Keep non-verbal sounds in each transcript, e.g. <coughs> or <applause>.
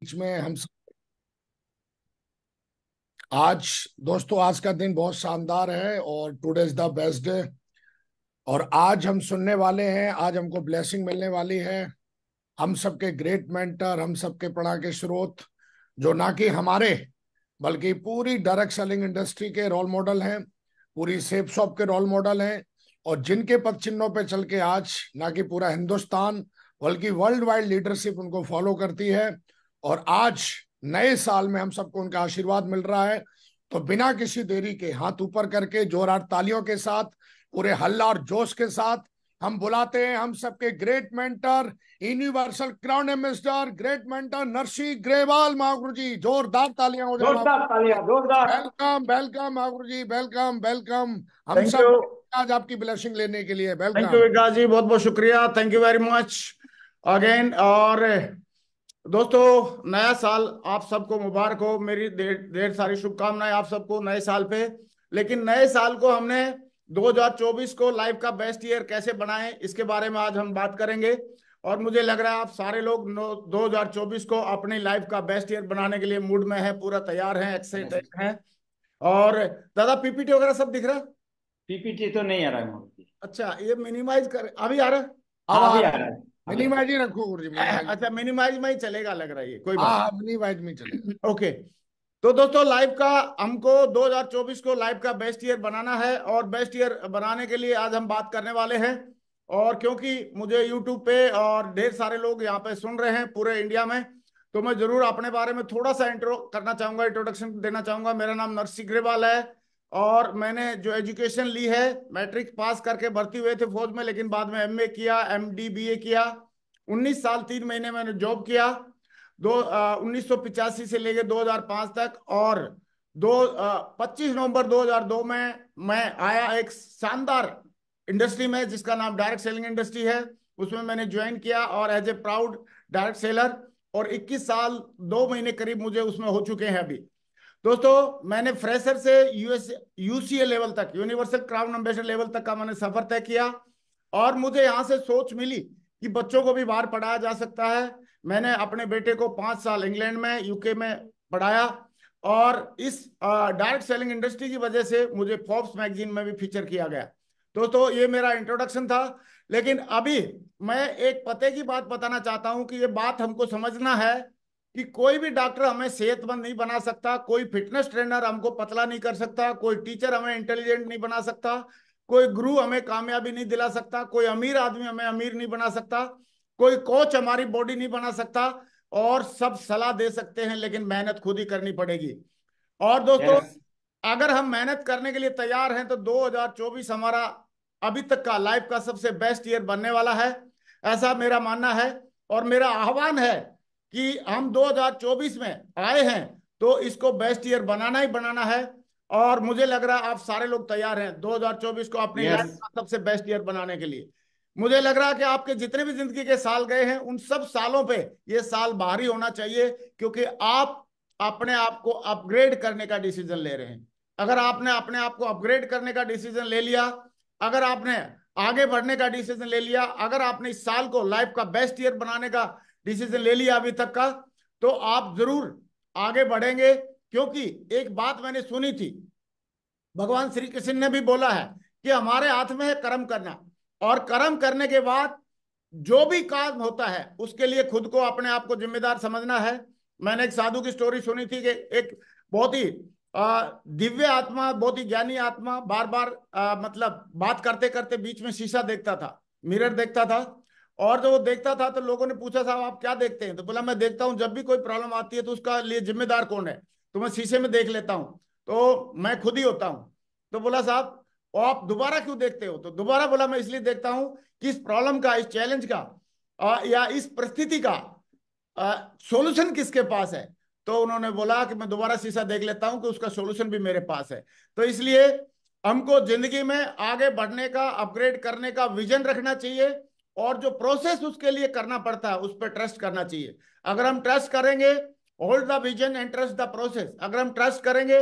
बीच में हम आज दोस्तों आज का दिन बहुत शानदार है और today is the best day और आज हम सुनने वाले हैं आज हमको ब्लेसिंग मिलने वाली है हम सबके ग्रेट मेंटर हम सबके पढ़ा के स्रोत जो ना कि हमारे बल्कि पूरी डायरेक्ट सेलिंग इंडस्ट्री के रोल मॉडल हैं पूरी सेफ शॉप के रोल मॉडल हैं और जिनके पद चिन्हों पर चल के आज ना कि पूरा हिंदुस्तान बल्कि वर्ल्ड वाइड लीडरशिप उनको फॉलो करती है और आज नए साल में हम सबको उनका आशीर्वाद मिल रहा है तो बिना किसी देरी के हाथ ऊपर करके जोरदार तालियों के साथ पूरे हल्ला और जोश के साथ हम बुलाते हैं हम सबके great mentor universal crown ambassador great mentor Narsi Grewal Mahaguru ji जोरदार तालियां हो जोरदार welcome welcome Mahaguru ji welcome welcome हम सब आज आपकी ब्लेसिंग लेने के लिए welcome thank you Vikas ji बहुत बहुत शुक्रिया thank you very much again और दोस्तों नया साल आप सबको मुबारक हो मेरी ढेर सारी शुभकामनाएं आप सबको नए साल पे लेकिन नए साल को हमने 2024 को लाइफ का बेस्ट ईयर कैसे बनाएं इसके बारे में आज हम बात करेंगे और मुझे लग रहा है आप सारे लोग 2024 को अपनी लाइफ का बेस्ट ईयर बनाने के लिए मूड में है पूरा तैयार है एक्साइटेड है और दादा पीपीटी वगैरह सब दिख रहा है पीपीटी तो नहीं आ रहा है अच्छा ये मिनिमाइज कर अभी आ रहा है हाँ, आ रहा है मिनिमाइज रखो गुरुजी <laughs> अच्छा मिनिमाइज में ही चलेगा लग रहा है कोई बात हाँ, हाँ, मिनिमाइज में चलेगा ओके तो दोस्तों लाइव का हमको 2024 को लाइफ का बेस्ट ईयर बनाना है और बेस्ट ईयर बनाने के लिए आज हम बात करने वाले हैं और क्योंकि मुझे यूट्यूब पे और ढेर सारे लोग यहाँ पे सुन रहे हैं पूरे इंडिया में तो मैं जरूर अपने बारे में थोड़ा सा इंट्रो करना चाहूंगा इंट्रोडक्शन देना चाहूंगा मेरा नाम नरसिंह ग्रेवाल है और मैंने जो एजुकेशन ली है मैट्रिक पास करके भर्ती हुए थे फौज में लेकिन बाद में एमए किया एमडी बीए किया 19 साल तीन महीने मैंने जॉब किया दो उन्नीस से लेकर 2005 तक और दो पच्चीस नवंबर 2002 में मैं आया एक शानदार इंडस्ट्री में जिसका नाम डायरेक्ट सेलिंग इंडस्ट्री है उसमें मैंने ज्वाइन किया और as a proud direct seller और 21 साल दो महीने करीब मुझे उसमें हो चुके हैं अभी दोस्तों मैंने फ्रेशर से यूएस यूसीए लेवल तक यूनिवर्सल क्राउन एम्बेसडर लेवल तक का मैंने सफर तय किया और मुझे यहाँ से सोच मिली कि बच्चों को भी बाहर पढ़ाया जा सकता है मैंने अपने बेटे को पांच साल इंग्लैंड में यूके में पढ़ाया और इस डायरेक्ट सेलिंग इंडस्ट्री की वजह से मुझे फॉर्ब्स मैगजीन में भी फीचर किया गया दोस्तों ये मेरा इंट्रोडक्शन था लेकिन अभी मैं एक पते की बात बताना चाहता हूं कि ये बात हमको समझना है कि कोई भी डॉक्टर हमें सेहतमंद नहीं बना सकता कोई फिटनेस ट्रेनर हमको पतला नहीं कर सकता कोई टीचर हमें इंटेलिजेंट नहीं बना सकता कोई गुरु हमें कामयाबी नहीं दिला सकता कोई अमीर आदमी हमें अमीर नहीं बना सकता कोई कोच हमारी बॉडी नहीं बना सकता और सब सलाह दे सकते हैं लेकिन मेहनत खुद ही करनी पड़ेगी और दोस्तों yes. अगर हम मेहनत करने के लिए तैयार हैं तो 2024 हमारा अभी तक का लाइफ का सबसे बेस्ट ईयर बनने वाला है ऐसा मेरा मानना है और मेरा आह्वान है कि हम 2024 में आए हैं तो इसको बेस्ट ईयर बनाना ही बनाना है और मुझे लग रहा है आप सारे लोग तैयार हैं 2024 को अपने yes. सबसे बेस्ट ईयर बनाने के लिए मुझे लग रहा है कि आपके जितने भी जिंदगी के साल गए हैं उन सब सालों पे ये साल भारी होना चाहिए क्योंकि आप अपने आप को अपग्रेड करने का डिसीजन ले रहे हैं अगर आपने अपने आप को अपग्रेड करने का डिसीजन ले लिया अगर आपने आगे बढ़ने का डिसीजन ले लिया अगर आपने इस साल को लाइफ का बेस्ट ईयर बनाने का डिसीजन ले लिया अभी तक का तो आप जरूर आगे बढ़ेंगे क्योंकि एक बात मैंने सुनी थी भगवान श्री कृष्ण ने भी बोला है कि हमारे हाथ में है कर्म करना और कर्म करने के बाद जो भी काम होता है उसके लिए खुद को अपने आप को जिम्मेदार समझना है मैंने एक साधु की स्टोरी सुनी थी कि एक बहुत ही दिव्य आत्मा बहुत ही ज्ञानी आत्मा बार बार आ, मतलब बात करते करते बीच में शीशा देखता था मिरर देखता था और जब वो देखता था तो लोगों ने पूछा साहब आप क्या देखते हैं तो बोला मैं देखता हूँ जब भी कोई प्रॉब्लम आती है तो उसका लिए जिम्मेदार कौन है तो मैं शीशे में देख लेता हूँ तो मैं खुद ही होता हूँ तो बोला साहब आप दोबारा क्यों देखते हो तो दोबारा बोला मैं इसलिए देखता हूँ कि इस प्रॉब्लम का इस चैलेंज का आ, या इस परिस्थिति का सोल्यूशन किसके पास है तो उन्होंने बोला कि मैं दोबारा शीशा देख लेता हूं कि उसका सोल्यूशन भी मेरे पास है तो इसलिए हमको जिंदगी में आगे बढ़ने का अपग्रेड करने का विजन रखना चाहिए और जो प्रोसेस उसके लिए करना पड़ता है उस पर ट्रस्ट करना चाहिए अगर हम ट्रस्ट करेंगे hold the vision and trust the process अगर हम ट्रस्ट करेंगे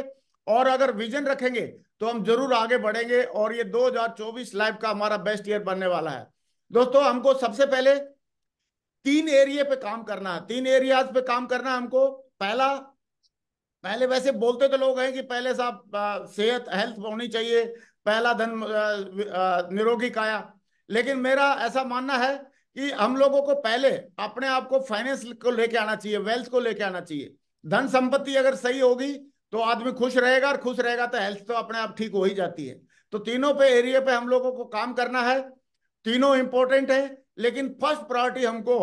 और अगर विजन रखेंगे तो हम जरूर आगे बढ़ेंगे और ये 2024 लाइफ का हमारा बेस्ट ईयर बनने वाला है दोस्तों हमको सबसे पहले तीन एरिया पे काम करना है तीन एरियाज पे काम करना है हमको पहला पहले वैसे बोलते तो लोग हैं कि पहले साहब सेहत हेल्थ होनी चाहिए पहला धन निरोगी काया लेकिन मेरा ऐसा मानना है कि हम लोगों को पहले अपने आप को फाइनेंस को लेके आना चाहिए वेल्थ को लेके आना चाहिए धन संपत्ति अगर सही होगी तो आदमी खुश रहेगा और खुश रहेगा तो हेल्थ तो अपने आप ठीक हो ही जाती है तो तीनों पे एरिया पे हम लोगों को काम करना है तीनों इंपॉर्टेंट है लेकिन फर्स्ट प्रायोरिटी हमको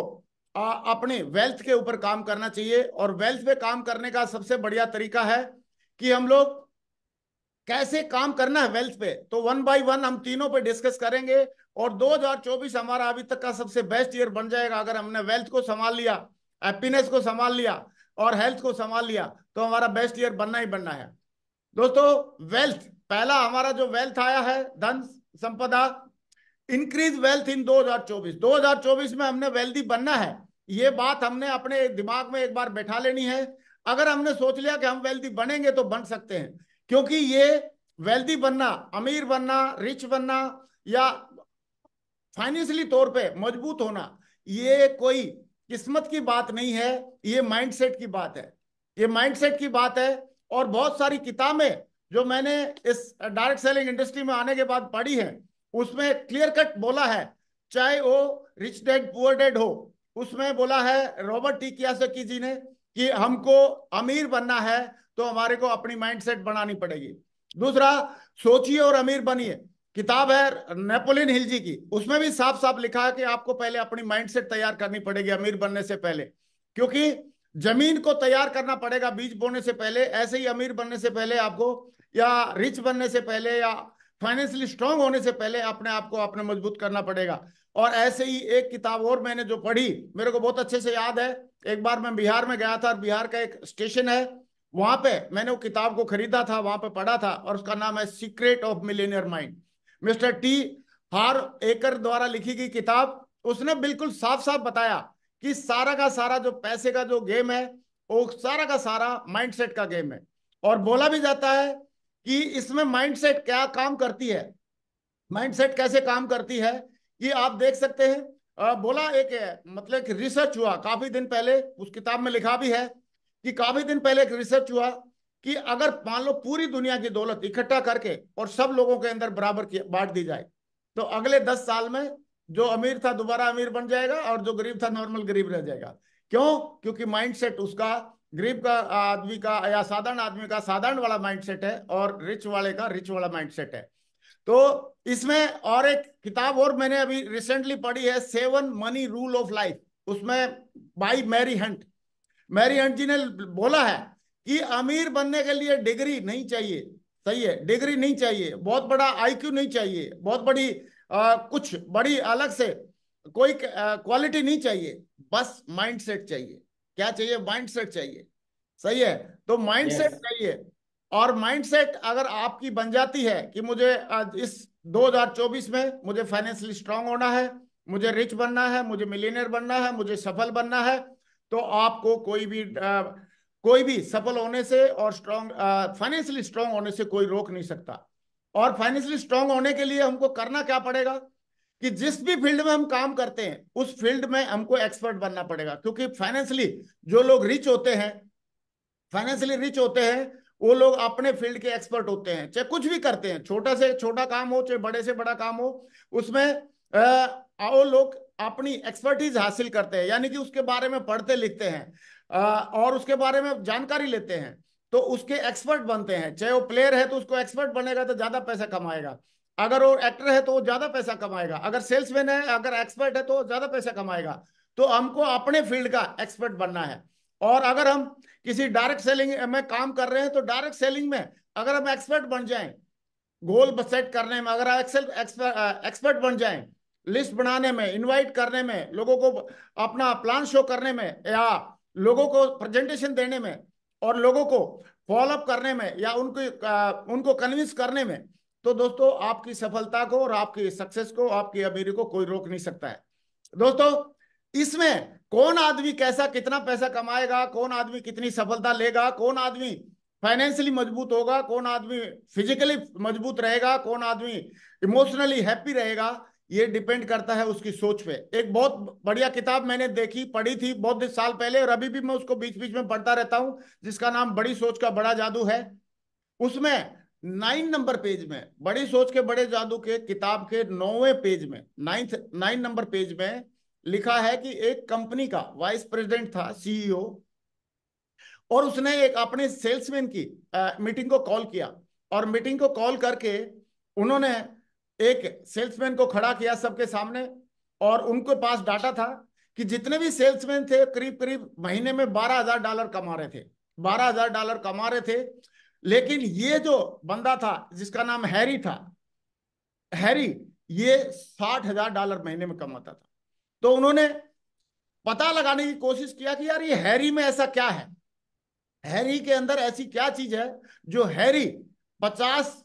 अपने वेल्थ के ऊपर काम करना चाहिए और वेल्थ पे काम करने का सबसे बढ़िया तरीका है कि हम लोग कैसे काम करना है वेल्थ पे तो वन बाय वन हम तीनों पे डिस्कस करेंगे और 2024 हमारा अभी तक का सबसे बेस्ट ईयर बन जाएगा अगर हमने वेल्थ को संभाल लिया हैप्पीनेस को संभाल लिया और हेल्थ को संभाल लिया तो हमारा बेस्ट ईयर बनना ही बनना है दोस्तों वेल्थ पहला हमारा जो वेल्थ आया है धन संपदा इंक्रीज वेल्थ इन 2024 2024 में हमने वेल्थी बनना है ये बात हमने अपने दिमाग में एक बार बैठा लेनी है अगर हमने सोच लिया कि हम वेल्थी बनेंगे तो बन सकते हैं क्योंकि ये वेल्थी बनना अमीर बनना रिच बनना या फाइनेंशियली तौर पे मजबूत होना ये कोई किस्मत की बात नहीं है ये माइंडसेट की बात है ये माइंडसेट की बात है और बहुत सारी किताबें जो मैंने इस डायरेक्ट सेलिंग इंडस्ट्री में आने के बाद पढ़ी है उसमें क्लियर कट बोला है चाहे वो रिच डेड पुअर डेड हो उसमें बोला है रॉबर्ट टी कियासकी जी ने कि हमको अमीर बनना है तो हमारे को अपनी माइंडसेट बनानी पड़ेगी दूसरा सोचिए और अमीर बनिए किताब है नेपोलियन हिल जी की उसमें भी साफ साफ लिखा है कि आपको पहले अपनी माइंडसेट तैयार करनी पड़ेगी अमीर बनने से पहले क्योंकि जमीन को तैयार करना पड़ेगा बीज बोने से पहले ऐसे ही अमीर बनने से पहले आपको या रिच बनने से पहले या फाइनेंशियली स्ट्रांग होने से पहले अपने आप को अपने मजबूत करना पड़ेगा और ऐसे ही एक किताब और मैंने जो पढ़ी मेरे को बहुत अच्छे से याद है एक बार मैं बिहार में गया था और बिहार का एक स्टेशन है वहां पे मैंने वो किताब को खरीदा था वहां पे पढ़ा था और उसका नाम है secret of millionaire mind mister T Harv Eker द्वारा लिखी गई किताब उसने बिल्कुल साफ साफ बताया कि सारा का सारा जो पैसे का जो गेम है वो सारा का सारा माइंडसेट का गेम है और बोला भी जाता है कि इसमें माइंडसेट क्या काम करती है माइंडसेट कैसे काम करती है कि आप देख सकते हैं बोला एक मतलब एक रिसर्च हुआ काफी दिन पहले उस किताब में लिखा भी है कि काफी दिन पहले एक रिसर्च हुआ कि अगर मान लो पूरी दुनिया की दौलत इकट्ठा करके और सब लोगों के अंदर बराबर बांट दी जाए तो अगले दस साल में जो अमीर था दोबारा अमीर बन जाएगा और जो गरीब था नॉर्मल गरीब रह जाएगा क्यों क्योंकि माइंडसेट उसका गरीब का आदमी का या साधारण आदमी का साधारण वाला माइंडसेट है और रिच वाले का रिच वाला माइंडसेट है तो इसमें और एक किताब और मैंने अभी रिसेंटली पढ़ी है seven money rule of life उसमें by Mary Hunt Mary Hunt ji ने बोला है कि अमीर बनने के लिए डिग्री नहीं चाहिए सही है डिग्री नहीं चाहिए बहुत बड़ा आईक्यू नहीं चाहिए बहुत बड़ी आ, कुछ बड़ी अलग से कोई क्वालिटी नहीं चाहिए बस माइंडसेट चाहिए क्या चाहिए माइंडसेट चाहिए सही है तो माइंडसेट चाहिए और माइंडसेट अगर आपकी बन जाती है कि मुझे इस 2024 में मुझे फाइनेंशियली स्ट्रांग होना है मुझे रिच बनना है मुझे मिलीनियर बनना है मुझे सफल बनना है तो आपको कोई भी आ, कोई भी सफल होने से और स्ट्रॉन्ग फाइनेंशियली स्ट्रांग होने से कोई रोक नहीं सकता और फाइनेंशियली स्ट्रांग होने के लिए हमको करना क्या पड़ेगा कि जिस भी फील्ड में हम काम करते हैं उस फील्ड में हमको एक्सपर्ट बनना पड़ेगा क्योंकि फाइनेंशियली जो लोग रिच होते हैं फाइनेंशियली रिच होते हैं वो लोग अपने फील्ड के एक्सपर्ट होते हैं चाहे कुछ भी करते हैं छोटा से छोटा काम हो चाहे बड़े से बड़ा काम हो उसमें वो लोग अपनी एक्सपर्टीज हासिल करते हैं यानी कि उसके बारे में पढ़ते लिखते हैं और उसके बारे में जानकारी लेते हैं तो उसके एक्सपर्ट बनते हैं चाहे वो प्लेयर है तो उसको एक्सपर्ट बनेगा तो ज्यादा पैसा कमाएगा अगर वो एक्टर है तो वो ज्यादा पैसा कमाएगा अगर सेल्समैन है अगर एक्सपर्ट है तो ज्यादा पैसा कमाएगा तो हमको अपने फील्ड का एक्सपर्ट बनना है और अगर हम किसी डायरेक्ट सेलिंग में काम कर रहे हैं तो डायरेक्ट सेलिंग में अगर हम एक्सपर्ट बन जाए गोल सेट करने में अगर एक्सेल एक्सपर्ट बन जाए लिस्ट बनाने में इनवाइट करने में लोगों को अपना प्लान शो करने में या लोगों को प्रेजेंटेशन देने में और लोगों को फॉलोअप करने में या उनको उनको कन्विंस करने में तो दोस्तों आपकी सफलता को और आपकी सक्सेस को आपकी अमीरी को कोई रोक नहीं सकता है दोस्तों इसमें कौन आदमी कैसा कितना पैसा कमाएगा कौन आदमी कितनी सफलता लेगा कौन आदमी फाइनेंशियली मजबूत होगा कौन आदमी फिजिकली मजबूत रहेगा कौन आदमी इमोशनली हैप्पी रहेगा ये डिपेंड करता है उसकी सोच पे एक बहुत बढ़िया किताब मैंने देखी पढ़ी थी बहुत साल पहले और अभी भी मैं उसको बीच बीच में पढ़ता रहता हूं जिसका नाम बड़ी सोच का बड़ा जादू है उसमें नाइन नंबर पेज में बड़ी सोच के बड़े जादू के किताब के नौवे पेज में नाइन्थ नाइन नंबर पेज में लिखा है कि एक कंपनी का वाइस प्रेसिडेंट था सीईओ e और उसने एक अपने सेल्समैन की आ, मीटिंग को कॉल किया और मीटिंग को कॉल करके उन्होंने एक सेल्समैन को खड़ा किया सबके सामने और उनके पास डाटा था कि जितने भी सेल्समैन थे करीब करीब महीने में बारह हजार डॉलर कमा रहे थे बारह हजार डॉलर कमा रहे थे लेकिन ये जो बंदा था जिसका नाम हैरी था हैरी ये साठ हजार डॉलर महीने में कमाता था तो उन्होंने पता लगाने की कोशिश किया कि यार ये हैरी में ऐसा क्या है हैरी के अंदर ऐसी क्या चीज है जो हैरी पचास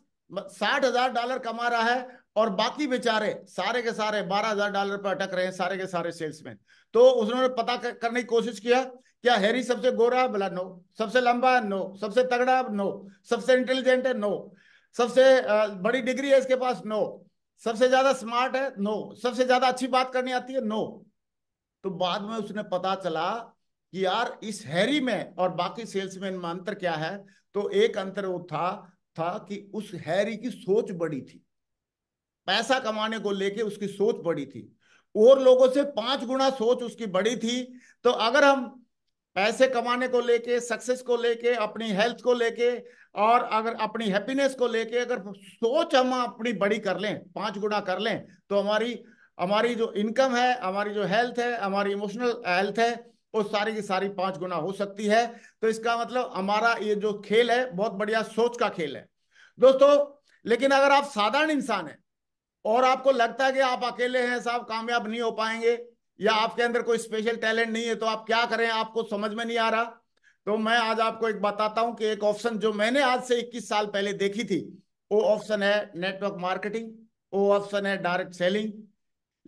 साठ हजार डॉलर कमा रहा है और बाकी बेचारे सारे के सारे बारह हजार डॉलर पर अटक रहे हैं सारे के सारे सेल्समैन तो उन्होंने पता करने की कोशिश किया क्या हैरी सबसे गोरा है बोला नो सबसे लंबा है नो सबसे तगड़ा है नो सबसे इंटेलिजेंट है नो सबसे बड़ी डिग्री है इसके पास नो सबसे ज्यादा स्मार्ट है नो सबसे ज्यादा अच्छी बात करनी आती है नो तो बाद में उसने पता चला कि यार इस हैरी में और बाकी सेल्समैन में अंतर क्या है तो एक अंतर वो था था कि उस हैरी की सोच बड़ी थी पैसा कमाने को लेके उसकी सोच बड़ी थी और लोगों से पांच गुना सोच उसकी बड़ी थी तो अगर हम पैसे कमाने को लेके सक्सेस को लेके अपनी हेल्थ को लेके और अगर अपनी हैप्पीनेस को लेके अगर सोच हम अपनी बड़ी कर लें पांच गुना कर लें तो हमारी हमारी जो इनकम है हमारी जो हेल्थ है हमारी इमोशनल हेल्थ है वो सारी की सारी पांच गुना हो सकती है तो इसका मतलब हमारा ये जो खेल है बहुत बढ़िया सोच का खेल है दोस्तों लेकिन अगर आप साधारण इंसान है और आपको लगता है कि आप अकेले हैं साहब कामयाब नहीं हो पाएंगे या आपके अंदर कोई स्पेशल टैलेंट नहीं है तो आप क्या करें आपको समझ में नहीं आ रहा तो मैं आज आपको एक बताता हूं कि एक ऑप्शन जो मैंने आज से 21 साल पहले देखी थी वो ऑप्शन है नेटवर्क मार्केटिंग वो ऑप्शन है डायरेक्ट सेलिंग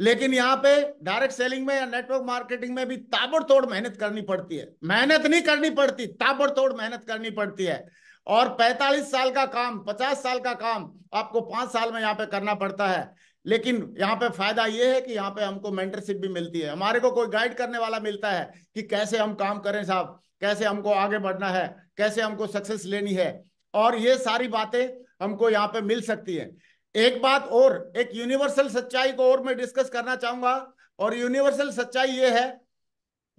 लेकिन यहाँ पे डायरेक्ट सेलिंग में या नेटवर्क मार्केटिंग में भी ताबड़तोड़ मेहनत करनी पड़ती है मेहनत नहीं करनी पड़ती ताबड़तोड़ मेहनत करनी पड़ती है और 45 साल का काम 50 साल का काम आपको पांच साल में यहाँ पे करना पड़ता है लेकिन यहाँ पे फायदा ये है कि यहाँ पे हमको मेंटरशिप भी मिलती है हमारे को कोई गाइड करने वाला मिलता है कि कैसे हम काम करें साहब कैसे हमको आगे बढ़ना है कैसे हमको सक्सेस लेनी है और ये सारी बातें हमको यहाँ पे मिल सकती है एक बात और एक यूनिवर्सल सच्चाई को और मैं डिस्कस करना चाहूंगा और यूनिवर्सल सच्चाई ये है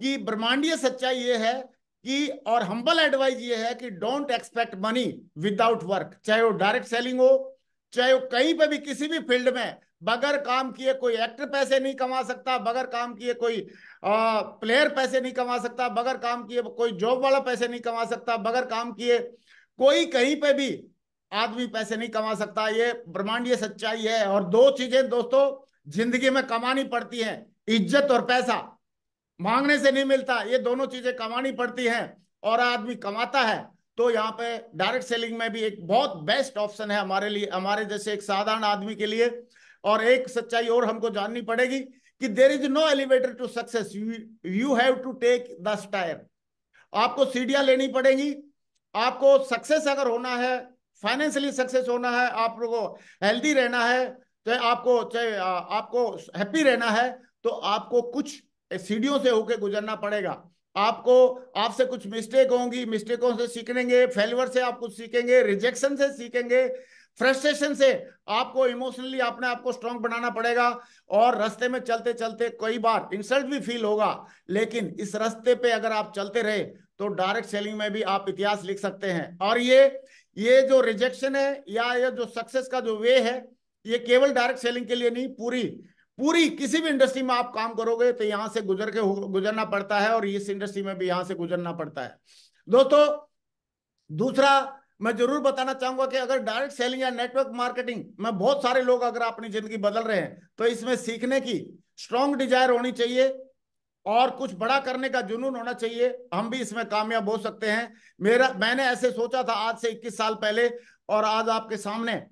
कि ब्रह्मांडीय सच्चाई ये है कि और हम्बल एडवाइज ये है कि don't expect money without work चाहे वो डायरेक्ट सेलिंग हो चाहे वो कहीं पर भी किसी भी फील्ड में बगैर काम किए कोई एक्टर पैसे नहीं कमा सकता बगैर काम किए कोई आ, प्लेयर पैसे नहीं कमा सकता बगैर काम किए कोई जॉब वाला पैसे नहीं कमा सकता बगैर काम किए कोई कहीं पे भी आदमी पैसे नहीं कमा सकता ये ब्रह्मांडीय सच्चाई है और दो चीजें दोस्तों जिंदगी में कमानी पड़ती है इज्जत और पैसा मांगने से नहीं मिलता ये दोनों चीजें कमानी पड़ती है और आदमी कमाता है तो यहाँ पे डायरेक्ट सेलिंग में भी एक बहुत बेस्ट ऑप्शन है हमारे लिए हमारे जैसे एक साधारण आदमी के लिए और एक सच्चाई और हमको जाननी पड़ेगी कि there is no elevator to success you have to take the stair आपको सीढ़ियां लेनी पड़ेगी आपको सक्सेस अगर होना है फाइनेंशियली सक्सेस होना है आपको हेल्दी रहना है चाहे आपको चाहे आपको हैप्पी रहना है तो आपको कुछ सीढ़ियों से होके गुजरना पड़ेगा आपको आपसे कुछ मिस्टेक होंगी मिस्टेकों से सीखेंगे फेलवर से आप कुछ सीखेंगे रिजेक्शन से सीखेंगे फ्रस्ट्रेशन से आपको इमोशनली अपने आपको स्ट्रांग बनाना पड़ेगा और रास्ते में चलते चलते कई बार इंसल्ट भी फील होगा लेकिन इस रास्ते पे अगर आप चलते रहे तो डायरेक्ट सेलिंग में भी आप इतिहास लिख सकते हैं और ये ये जो रिजेक्शन है या ये जो सक्सेस का जो वे है ये केवल डायरेक्ट सेलिंग के लिए नहीं पूरी पूरी किसी भी इंडस्ट्री में आप काम करोगे तो यहां से गुजर के गुजरना पड़ता है और इस इंडस्ट्री में भी यहां से गुजरना पड़ता है दोस्तों दूसरा मैं जरूर बताना चाहूंगा कि अगर डायरेक्ट सेलिंग या नेटवर्क मार्केटिंग में बहुत सारे लोग अगर अपनी जिंदगी बदल रहे हैं तो इसमें सीखने की स्ट्रांग डिजायर होनी चाहिए और कुछ बड़ा करने का जुनून होना चाहिए हम भी इसमें कामयाब हो सकते हैं मेरा मैंने ऐसे सोचा था आज से 21 साल पहले और आज आपके सामने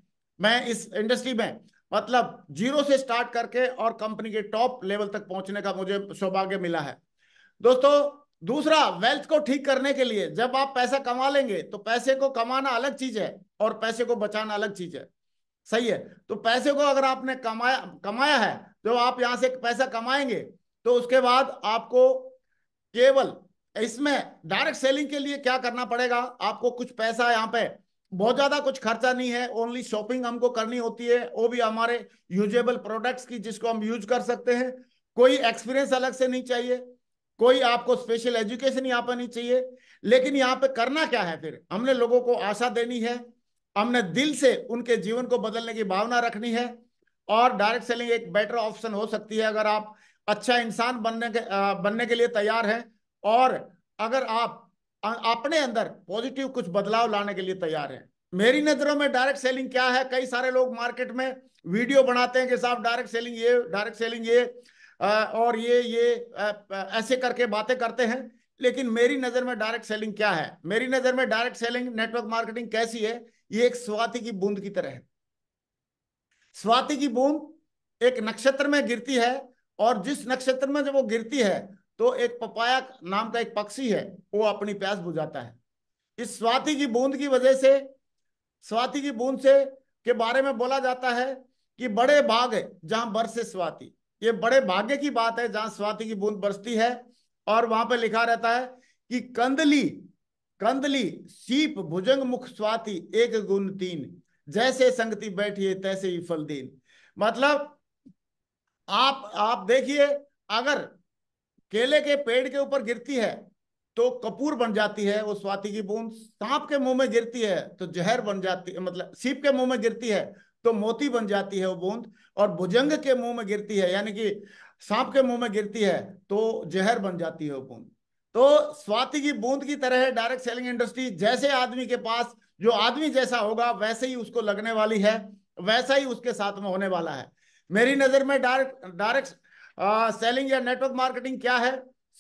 मैं इस इंडस्ट्री में मतलब जीरो से स्टार्ट करके और कंपनी के टॉप लेवल तक पहुंचने का मुझे सौभाग्य मिला है दोस्तों दूसरा वेल्थ को ठीक करने के लिए जब आप पैसा कमा लेंगे तो पैसे को कमाना अलग चीज है और पैसे को बचाना अलग चीज है सही है तो पैसे को अगर आपने कमाया कमाया है जब आप यहां से पैसा कमाएंगे तो उसके बाद आपको केवल इसमें डायरेक्ट सेलिंग के लिए क्या करना पड़ेगा आपको कुछ पैसा यहाँ पे बहुत ज्यादा कुछ खर्चा नहीं है ओनली शॉपिंग हमको करनी होती है वो भी हमारे यूजेबल प्रोडक्ट्स की जिसको हम यूज कर सकते हैं कोई एक्सपीरियंस अलग से नहीं चाहिए कोई आपको स्पेशल एजुकेशन यहाँ पर नहीं चाहिए लेकिन यहाँ पे करना क्या है फिर हमने लोगों को आशा देनी है हमने दिल से उनके जीवन को बदलने की भावना रखनी है और डायरेक्ट सेलिंग एक बेटर ऑप्शन हो सकती है अगर आप अच्छा इंसान बनने के आ, बनने के लिए तैयार हैं और अगर आप अपने अंदर पॉजिटिव कुछ बदलाव लाने के लिए तैयार है मेरी नजरों में डायरेक्ट सेलिंग क्या है कई सारे लोग मार्केट में वीडियो बनाते हैं कि साहब डायरेक्ट सेलिंग ये डायरेक्ट सेलिंग ये और ये ये ऐसे करके बातें करते हैं लेकिन मेरी नजर में डायरेक्ट सेलिंग क्या है मेरी नजर में डायरेक्ट सेलिंग नेटवर्क मार्केटिंग कैसी है ये एक स्वाति की बूंद की तरह है स्वाति की बूंद एक नक्षत्र में गिरती है और जिस नक्षत्र में जब वो गिरती है तो एक पपाया नाम का एक पक्षी है वो अपनी प्यास बुझाता है इस स्वाति की बूंद की वजह से स्वाति की बूंद से के बारे में बोला जाता है कि बड़े भाग है जहां बरसे स्वाति ये बड़े भाग्य की बात है जहां स्वाति की बूंद बरसती है और वहां पर लिखा रहता है कि कंदली कंदली सीप भुजंग मुख स्वाति एक गुण तीन जैसे संगति बैठिए तैसे ही फल दीन मतलब आप आप देखिए अगर केले के पेड़ के ऊपर गिरती है तो कपूर बन जाती है वो स्वाति की बूंद सांप के मुंह में गिरती है तो जहर बन जाती है मतलब सीप के मुंह में गिरती है तो मोती बन जाती है वो बूंद और भुजंग के मुंह में गिरती है यानी कि सांप के मुंह में गिरती है तो जहर बन जाती है वो बूंद तो स्वाति की बूंद की तरह है डायरेक्ट सेलिंग इंडस्ट्री जैसे आदमी के पास जो आदमी जैसा होगा वैसे ही उसको लगने वाली है वैसा ही उसके साथ में होने वाला है मेरी नजर में डायरेक्ट डायरेक्ट सेलिंग या नेटवर्क मार्केटिंग क्या है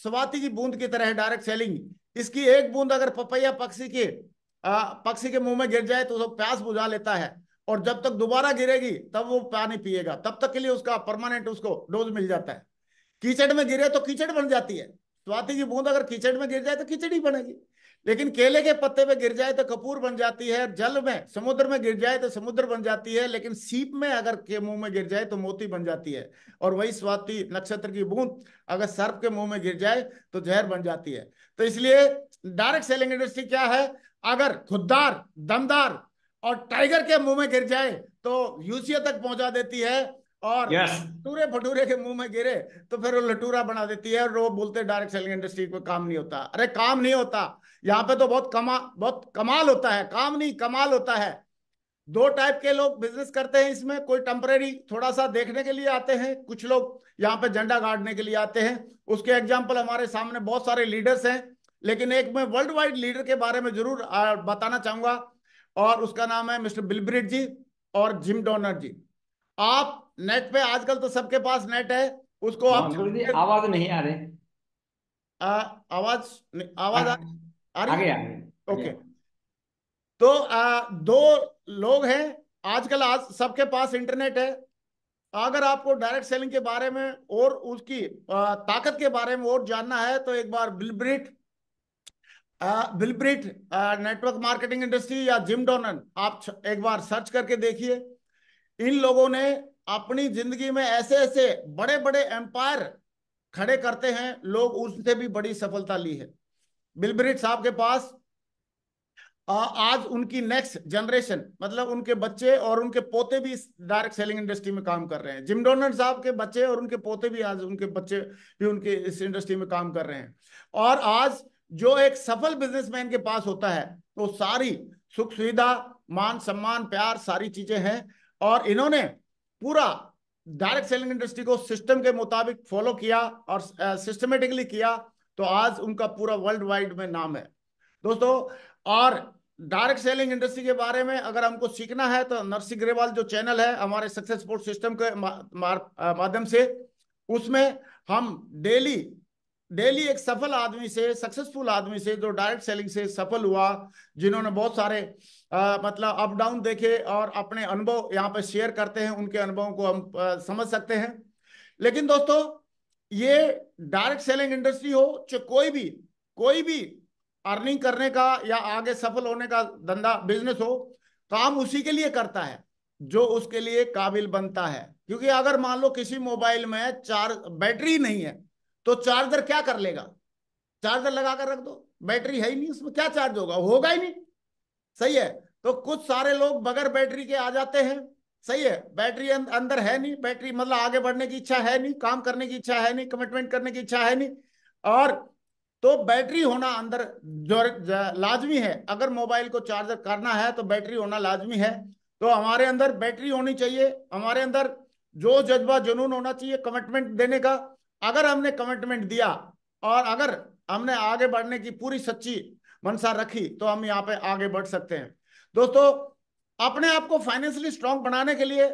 स्वाति की बूंद की तरह है डायरेक्ट सेलिंग इसकी एक बूंद अगर पपैया पक्षी के पक्षी के मुंह में गिर जाए तो उसको प्यास बुझा लेता है और जब तक दोबारा गिरेगी तब वो पानी पिएगा तब तक के लिए उसका परमानेंट उसको डोज मिल जाता है कीचड़ में गिरे तो कीचड़ बन जाती है स्वाति की बूंद अगर कीचड़ में गिर जाए तो कीचड़ ही बनेगी लेकिन केले के पत्ते पे गिर जाए तो कपूर बन जाती है जल में समुद्र में गिर जाए तो समुद्र बन जाती है लेकिन सीप में अगर के मुंह में गिर जाए तो मोती बन जाती है और वही स्वाति नक्षत्र की बूंद अगर सर्प के मुंह में गिर जाए तो जहर बन जाती है तो इसलिए डायरेक्ट सेलिंग इंडस्ट्री क्या है अगर खुददार दमदार और टाइगर के मुंह में गिर जाए तो यूसीए तक पहुंचा देती है और टूरे yes. भटूरे के मुंह में गिरे तो फिर वो लटूरा बना देती है और वो बोलते डायरेक्ट सेलिंग इंडस्ट्री में काम नहीं होता अरे काम नहीं होता यहाँ पे तो बहुत कमा बहुत कमाल होता है काम नहीं कमाल होता है दो टाइप के लोग बिजनेस करते हैं इसमें कोई टेम्परे थोड़ा सा देखने के लिए आते हैं कुछ लोग यहाँ पे झंडा गाड़ने के लिए आते हैं उसके एग्जाम्पल हमारे सामने बहुत सारे लीडर्स हैं लेकिन एक मैं वर्ल्ड वाइड लीडर के बारे में जरूर बताना चाहूंगा और उसका नाम है मिस्टर बिलब्रिट जी और जिम डोनर जी आप नेट पे आजकल तो सबके पास नेट है उसको आप आवाज नहीं आ रही आवाज आवाज आ, आ रही ओके तो आ, दो लोग हैं आजकल आज सबके पास इंटरनेट है अगर आपको डायरेक्ट सेलिंग के बारे में और उसकी आ, ताकत के बारे में और जानना है तो एक बार Bill Britt Bill Britt network marketing industry या जिम डोनन आप एक बार सर्च करके देखिए इन लोगों ने अपनी जिंदगी में ऐसे ऐसे बड़े बड़े एम्पायर खड़े करते हैं लोग उनसे भी बड़ी सफलता ली है बिलब्रिट साहब के पास आज उनकी नेक्स्ट जनरेशन मतलब उनके बच्चे और उनके पोते भी इस डायरेक्ट सेलिंग इंडस्ट्री में काम कर रहे हैं जिम डोनर साहब के बच्चे और उनके पोते भी आज उनके बच्चे भी उनके इस इंडस्ट्री में काम कर रहे हैं और आज जो एक सफल बिजनेसमैन के पास होता है तो सारी सुख सुविधा मान सम्मान प्यार सारी चीजें हैं और इन्होंने पूरा डायरेक्ट सेलिंग इंडस्ट्री को सिस्टम के मुताबिक फॉलो किया और सिस्टमेटिकली किया तो आज उनका पूरा वर्ल्ड वाइड में नाम है दोस्तों और डायरेक्ट सेलिंग इंडस्ट्री के बारे में अगर हमको सीखना है तो नरसिंह ग्रेवाल जो चैनल है हमारे सक्सेस सिस्टम के माध्यम से उसमें हम डेली डेली एक सफल आदमी से सक्सेसफुल आदमी से जो डायरेक्ट सेलिंग से सफल हुआ जिन्होंने बहुत सारे आ, मतलब अप डाउन देखे और अपने अनुभव यहाँ पर शेयर करते हैं उनके अनुभवों को हम आ, समझ सकते हैं लेकिन दोस्तों ये डायरेक्ट सेलिंग इंडस्ट्री हो चाहे कोई भी कोई भी अर्निंग करने का या आगे सफल होने का धंधा बिजनेस हो काम उसी के लिए करता है जो उसके लिए काबिल बनता है क्योंकि अगर मान लो किसी मोबाइल में चार बैटरी नहीं है तो चार्जर क्या कर लेगा चार्जर लगा कर रख दो बैटरी है ही नहीं उसमें क्या चार्ज होगा होगा ही नहीं सही है तो कुछ सारे लोग बगैर बैटरी के आ जाते हैं सही है बैटरी अं-, अंदर है नहीं बैटरी मतलब आगे बढ़ने की इच्छा है नहीं काम करने की इच्छा है नहीं कमिटमेंट करने की इच्छा है नहीं और तो बैटरी होना अंदर जो लाजमी है अगर मोबाइल को चार्जर करना है तो बैटरी होना लाजमी है तो हमारे अंदर बैटरी होनी चाहिए हमारे अंदर जो जज्बा जुनून होना चाहिए कमिटमेंट देने का अगर हमने कमिटमेंट दिया और अगर हमने आगे बढ़ने की पूरी सच्ची मनसा रखी तो हम यहाँ पे आगे बढ़ सकते हैं दोस्तों अपने आप को फाइनेंशियली स्ट्रांग बनाने के लिए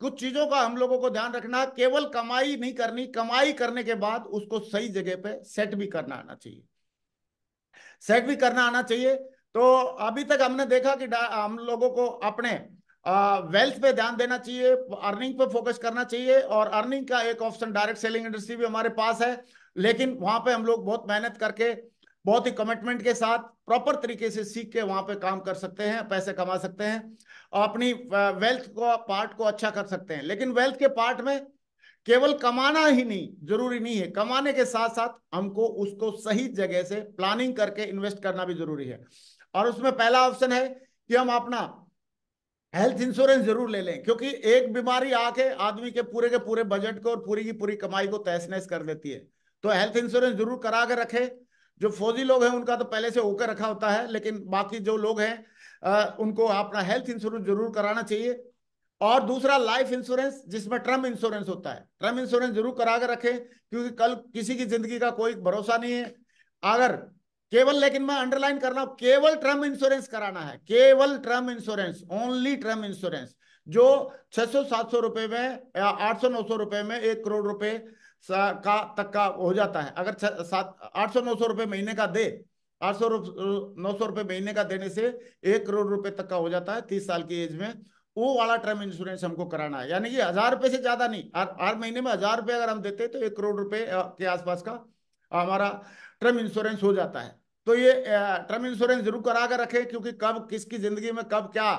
कुछ चीजों का हम लोगों को ध्यान रखना केवल कमाई नहीं करनी कमाई करने के बाद उसको सही जगह पे सेट भी करना आना चाहिए सेट भी करना आना चाहिए तो अभी तक हमने देखा कि हम लोगों को अपने वेल्थ पे ध्यान देना चाहिए अर्निंग पे फोकस करना चाहिए और अर्निंग का एक ऑप्शन डायरेक्ट सेलिंग इंडस्ट्री भी हमारे पास है लेकिन वहां पे हम लोग बहुत मेहनत करके बहुत ही कमिटमेंट के साथ प्रॉपर तरीके से सीख के वहां पे काम कर सकते हैं पैसे कमा सकते हैं और अपनी वेल्थ को पार्ट को अच्छा कर सकते हैं लेकिन वेल्थ के पार्ट में केवल कमाना ही नहीं जरूरी नहीं है कमाने के साथ साथ हमको उसको सही जगह से प्लानिंग करके इन्वेस्ट करना भी जरूरी है और उसमें पहला ऑप्शन है कि हम अपना हेल्थ इंश्योरेंस जरूर ले लें क्योंकि एक बीमारी आके आदमी के पूरे के पूरे बजट को और पूरी की पूरी कमाई को तहस नहस कर देती है तो हेल्थ इंश्योरेंस जरूर करा के रखें जो फौजी लोग हैं उनका तो पहले से होकर रखा होता है लेकिन बाकी जो लोग हैं उनको अपना हेल्थ इंश्योरेंस जरूर कराना चाहिए और दूसरा लाइफ इंश्योरेंस जिसमें टर्म इंश्योरेंस होता है टर्म इंश्योरेंस जरूर करा के रखें क्योंकि कल किसी की जिंदगी का कोई भरोसा नहीं है अगर केवल लेकिन मैं अंडरलाइन कर रहा हूं केवल टर्म इंश्योरेंस कराना है केवल term insurance only term insurance जो 600-700 रुपए में या 800-900 रुपए में एक करोड़ रुपए का तक का हो जाता है अगर सात आठ सौ नौ सौ रुपए महीने का दे आठ सौ नौ सौ रुपए महीने का देने से एक करोड़ रुपए तक का हो जाता है तीस साल की एज में वो वाला टर्म इंश्योरेंस हमको कराना है यानी कि हजार रुपए से ज्यादा नहीं हर महीने में हजार रुपए अगर हम देते तो एक करोड़ रुपए के आसपास का हमारा टर्म इंश्योरेंस हो जाता है तो ये टर्म इंश्योरेंस जरूर करा कर रखें क्योंकि कब किसकी जिंदगी में कब क्या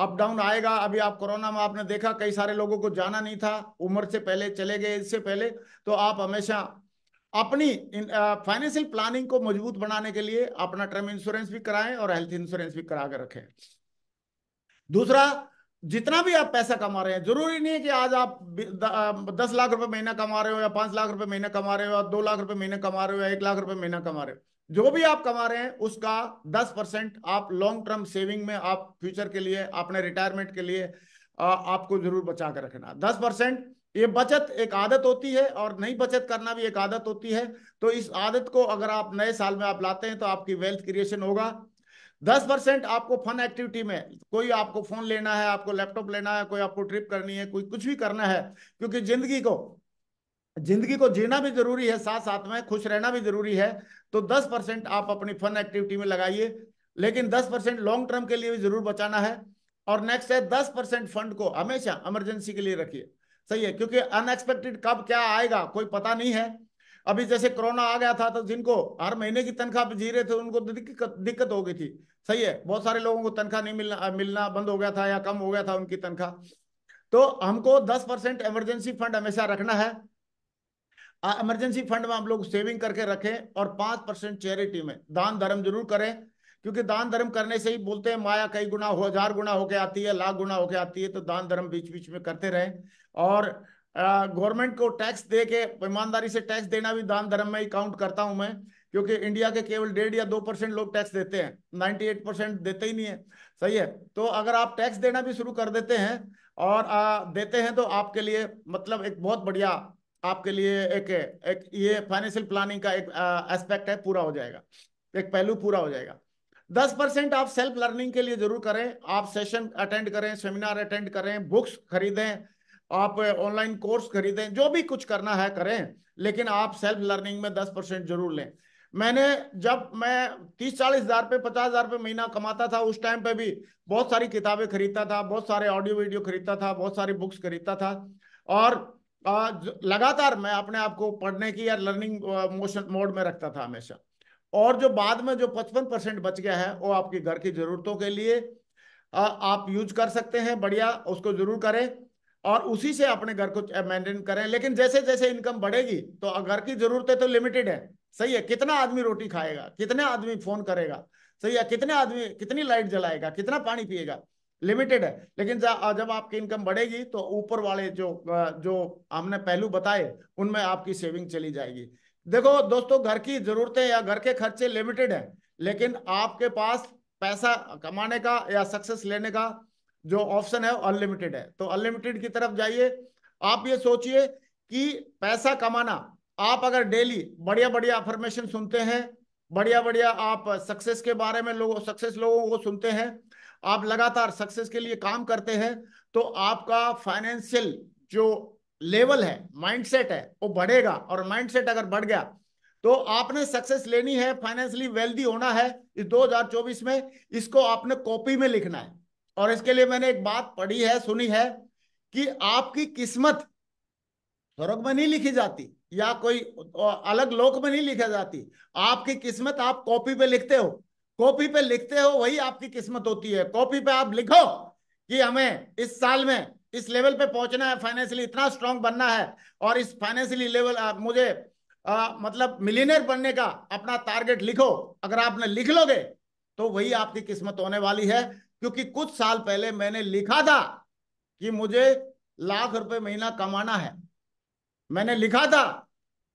अप डाउन आएगा अभी आप कोरोना में आपने देखा कई सारे लोगों को जाना नहीं था उम्र से पहले चले गए इससे पहले तो आप हमेशा अपनी फाइनेंशियल प्लानिंग को मजबूत बनाने के लिए अपना टर्म इंश्योरेंस भी कराएं और हेल्थ इंश्योरेंस भी करा कर रखें दूसरा जितना भी आप पैसा कमा रहे हैं जरूरी नहीं है कि आज आप दस लाख रुपए महीना कमा रहे हो या पांच लाख रुपए महीना कमा रहे हो या दो लाख रुपए महीना कमा रहे हो या एक लाख रुपए महीना कमा रहे हो जो भी आप कमा रहे हैं उसका दस परसेंट आप लॉन्ग टर्म सेविंग में आप फ्यूचर के लिए अपने रिटायरमेंट के लिए आपको जरूर बचा कर रखना दस परसेंट ये बचत एक आदत होती है और नहीं बचत करना भी एक आदत होती है तो इस आदत को अगर आप नए साल में आप लाते हैं तो आपकी वेल्थ क्रिएशन होगा दस परसेंट आपको फन एक्टिविटी में कोई आपको फोन लेना है आपको लैपटॉप लेना है कोई आपको ट्रिप करनी है कोई कुछ भी करना है क्योंकि जिंदगी को जिंदगी को जीना भी जरूरी है साथ साथ में खुश रहना भी जरूरी है तो दस परसेंट आप अपनी फन एक्टिविटी में लगाइए लेकिन दस परसेंट लॉन्ग टर्म के लिए भी जरूर बचाना है और नेक्स्ट है दस परसेंट फंड को हमेशा इमरजेंसी के लिए रखिए सही है क्योंकि अनएक्सपेक्टेड कब क्या आएगा कोई पता नहीं है अभी जैसे कोरोना आ गया था तो जिनको हर महीने की तनख्वाह पे जी रहे थे उनको तो दिक्कत हो गई थी सही है बहुत सारे लोगों को तनख्वाह नहीं मिलना मिलना बंद हो गया था या कम हो गया था उनकी तनख्वाह तो हमको दस परसेंट इमरजेंसी फंड हमेशा रखना है इमरजेंसी फंड में हम लोग सेविंग करके रखें और पांच परसेंट चैरिटी में दान धर्म जरूर करें क्योंकि दान धर्म करने से ही बोलते हैं माया कई गुना हो हजार गुना होके आती है लाख गुना होके आती है तो दान धर्म बीच बीच में करते रहें और गवर्नमेंट को टैक्स दे के ईमानदारी से टैक्स देना भी दान धर्म में ही काउंट करता हूं मैं क्योंकि इंडिया के केवल डेढ़ या दो परसेंट लोग टैक्स देते हैं नाइन्टी एट परसेंट देते ही नहीं है सही है तो अगर आप टैक्स देना भी शुरू कर देते हैं और आ, देते हैं तो आपके लिए मतलब एक बहुत बढ़िया आपके लिए एक एक ये फाइनेंशियल प्लानिंग का एक एस्पेक्ट है पूरा हो जाएगा एक पहलू पूरा हो जाएगा दस परसेंट आप सेल्फ लर्निंग के लिए जरूर करें आप सेशन अटेंड करें सेमिनार अटेंड करें बुक्स खरीदें आप ऑनलाइन कोर्स खरीदें जो भी कुछ करना है करें लेकिन आप सेल्फ लर्निंग में दस परसेंट जरूर लें मैंने जब मैं तीस चालीस हजार पे पचास हजार पे महीना कमाता था उस टाइम पे भी बहुत सारी किताबें खरीदता था बहुत सारे ऑडियो वीडियो खरीदता था बहुत सारी बुक्स खरीदता था और लगातार मैं अपने आप को पढ़ने की या लर्निंग मोशन मोड में रखता था हमेशा और जो बाद में जो पचपन परसेंट बच गया है वो आपके घर की जरूरतों के लिए आप यूज कर सकते हैं बढ़िया उसको जरूर करें और उसी से अपने घर को मेंटेन करें लेकिन जैसे जैसे इनकम बढ़ेगी तो घर की जरूरतें तो लिमिटेड है सही है कितना आदमी रोटी खाएगा कितने आदमी फोन करेगा सही है कितने आदमी कितनी लाइट जलाएगा कितना पानी पिएगा लिमिटेड है लेकिन जब आपकी इनकम बढ़ेगी तो ऊपर वाले जो जो हमने पहलू बताए उनमें आपकी सेविंग चली जाएगी देखो दोस्तों घर की जरूरतें या घर के खर्चे लिमिटेड है लेकिन आपके पास पैसा कमाने का या सक्सेस लेने का जो ऑप्शन है अनलिमिटेड है तो अनलिमिटेड की तरफ जाइए आप ये सोचिए कि पैसा कमाना आप अगर डेली बढ़िया बढ़िया अफर्मेशन सुनते हैं बढ़िया बढ़िया आप सक्सेस के बारे में लोगों सक्सेस लोगों को सुनते हैं आप लगातार सक्सेस के लिए काम करते हैं तो आपका फाइनेंशियल जो लेवल है माइंडसेट है वो बढ़ेगा और माइंडसेट अगर बढ़ गया तो आपने सक्सेस लेनी है फाइनेंशियली वेल्दी होना है इस 2024 में इसको आपने कॉपी में लिखना है और इसके लिए मैंने एक बात पढ़ी है सुनी है कि आपकी किस्मत स्वर्ग में नहीं लिखी जाती या कोई अलग लोक में नहीं लिखा जाती आपकी किस्मत आप कॉपी पे लिखते हो कॉपी पे लिखते हो वही आपकी किस्मत होती है कॉपी पे आप लिखो कि हमें इस साल में इस लेवल पे पहुंचना है फाइनेंशियली इतना स्ट्रांग बनना है और इस फाइनेंशियली लेवल मुझे आ, मतलब मिलीनियर बनने का अपना टारगेट लिखो अगर आपने लिख लोगे तो वही आपकी किस्मत होने वाली है क्योंकि कुछ साल पहले मैंने लिखा था कि मुझे लाख रुपए महीना कमाना है मैंने लिखा था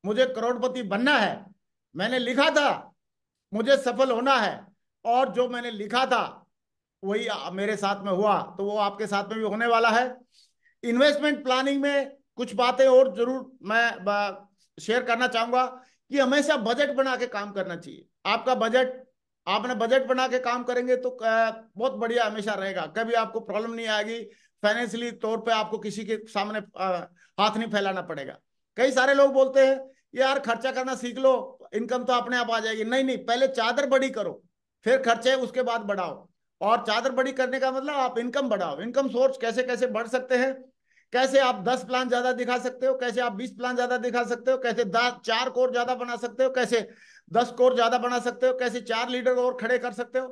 मुझे करोड़पति बनना है मैंने लिखा था मुझे सफल होना है और जो मैंने लिखा था वही मेरे साथ में हुआ तो वो आपके साथ में भी होने वाला है इन्वेस्टमेंट प्लानिंग में कुछ बातें और जरूर मैं शेयर करना चाहूंगा कि हमेशा बजट बना के काम करना चाहिए आपका बजट आपने बजट बना के काम करेंगे तो बहुत बढ़िया हमेशा रहेगा कभी आपको प्रॉब्लम नहीं आएगी फाइनेंशियली तौर पे आपको किसी के सामने हाथ नहीं फैलाना पड़ेगा कई सारे लोग बोलते हैं यार खर्चा करना सीख लो इनकम तो अपने आप आ जाएगी नहीं नहीं पहले चादर बड़ी करो फिर खर्चे उसके बाद बढ़ाओ और चादर बड़ी करने का मतलब आप इनकम बढ़ाओ इनकम सोर्स कैसे कैसे बढ़ सकते हैं कैसे आप दस प्लान ज्यादा दिखा सकते हो कैसे आप बीस प्लान ज्यादा दिखा सकते हो कैसे चार कोर ज्यादा बना सकते हो कैसे दस कोर ज्यादा बना सकते हो कैसे चार लीडर और खड़े कर सकते हो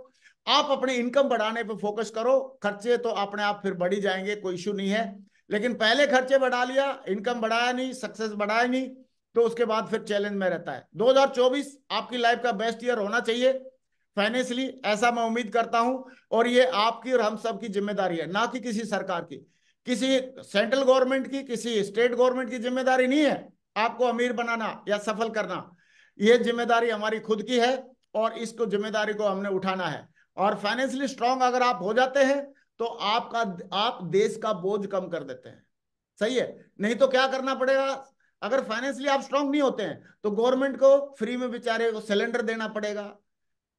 आप अपने इनकम बढ़ाने पर फोकस करो खर्चे तो अपने आप फिर बढ़ी जाएंगे कोई इश्यू नहीं है लेकिन पहले खर्चे बढ़ा लिया इनकम बढ़ाया नहीं सक्सेस बढ़ाया नहीं तो उसके बाद फिर चैलेंज में रहता है 2024 आपकी लाइफ का बेस्ट ईयर होना चाहिए फाइनेंशियली ऐसा मैं उम्मीद करता हूं और ये आपकी और हम सब की जिम्मेदारी है ना कि किसी सरकार की किसी सेंट्रल गवर्नमेंट की किसी स्टेट गवर्नमेंट की जिम्मेदारी नहीं है आपको अमीर बनाना या सफल करना ये जिम्मेदारी हमारी खुद की है और इसको जिम्मेदारी को हमने उठाना है और फाइनेंशियली स्ट्रांग अगर आप हो जाते हैं तो आपका आप देश का बोझ कम कर देते हैं सही है नहीं तो क्या करना पड़ेगा अगर फाइनेंशियली आप स्ट्रांग नहीं होते हैं तो गवर्नमेंट को फ्री में बेचारे को सिलेंडर देना पड़ेगा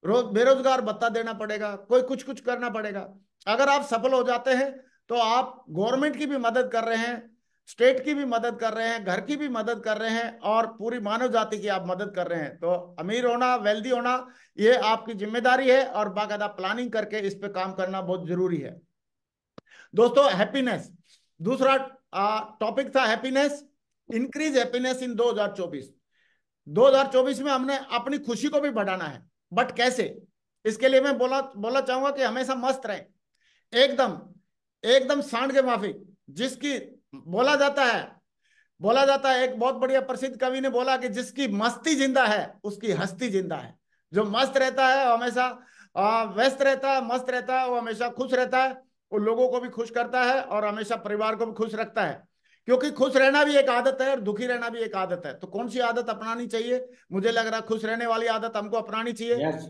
रोज बेरोजगार भत्ता देना पड़ेगा कोई कुछ कुछ करना पड़ेगा अगर आप सफल हो जाते हैं तो आप गवर्नमेंट की भी मदद कर रहे हैं स्टेट की भी मदद कर रहे हैं घर की भी मदद कर रहे हैं और पूरी मानव जाति की आप मदद कर रहे हैं तो अमीर होना वेल्दी होना ये आपकी जिम्मेदारी है और बाकायदा प्लानिंग करके इस पे काम करना बहुत जरूरी है दोस्तों हैप्पीनेस दूसरा टॉपिक था हैप्पीनेस इंक्रीज हैप्पीनेस इन 2024 2024 में हमने अपनी खुशी को भी बढ़ाना है बट कैसे इसके लिए मैं बोला बोला चाहूंगा कि हमेशा मस्त रहे एकदम एकदम सांड के माफी जिसकी बोला जाता है बोला जाता है एक बहुत बढ़िया प्रसिद्ध कवि ने बोला कि जिसकी मस्ती जिंदा है उसकी हस्ती जिंदा है जो मस्त रहता है हमेशा व्यस्त रहता है मस्त रहता है वो हमेशा खुश रहता है वो लोगों को भी खुश करता है और हमेशा परिवार को भी खुश रखता है क्योंकि खुश रहना भी एक आदत है और दुखी रहना भी एक आदत है तो कौन सी आदत अपनानी चाहिए मुझे लग रहा है खुश रहने वाली आदत हमको अपनानी चाहिए yes.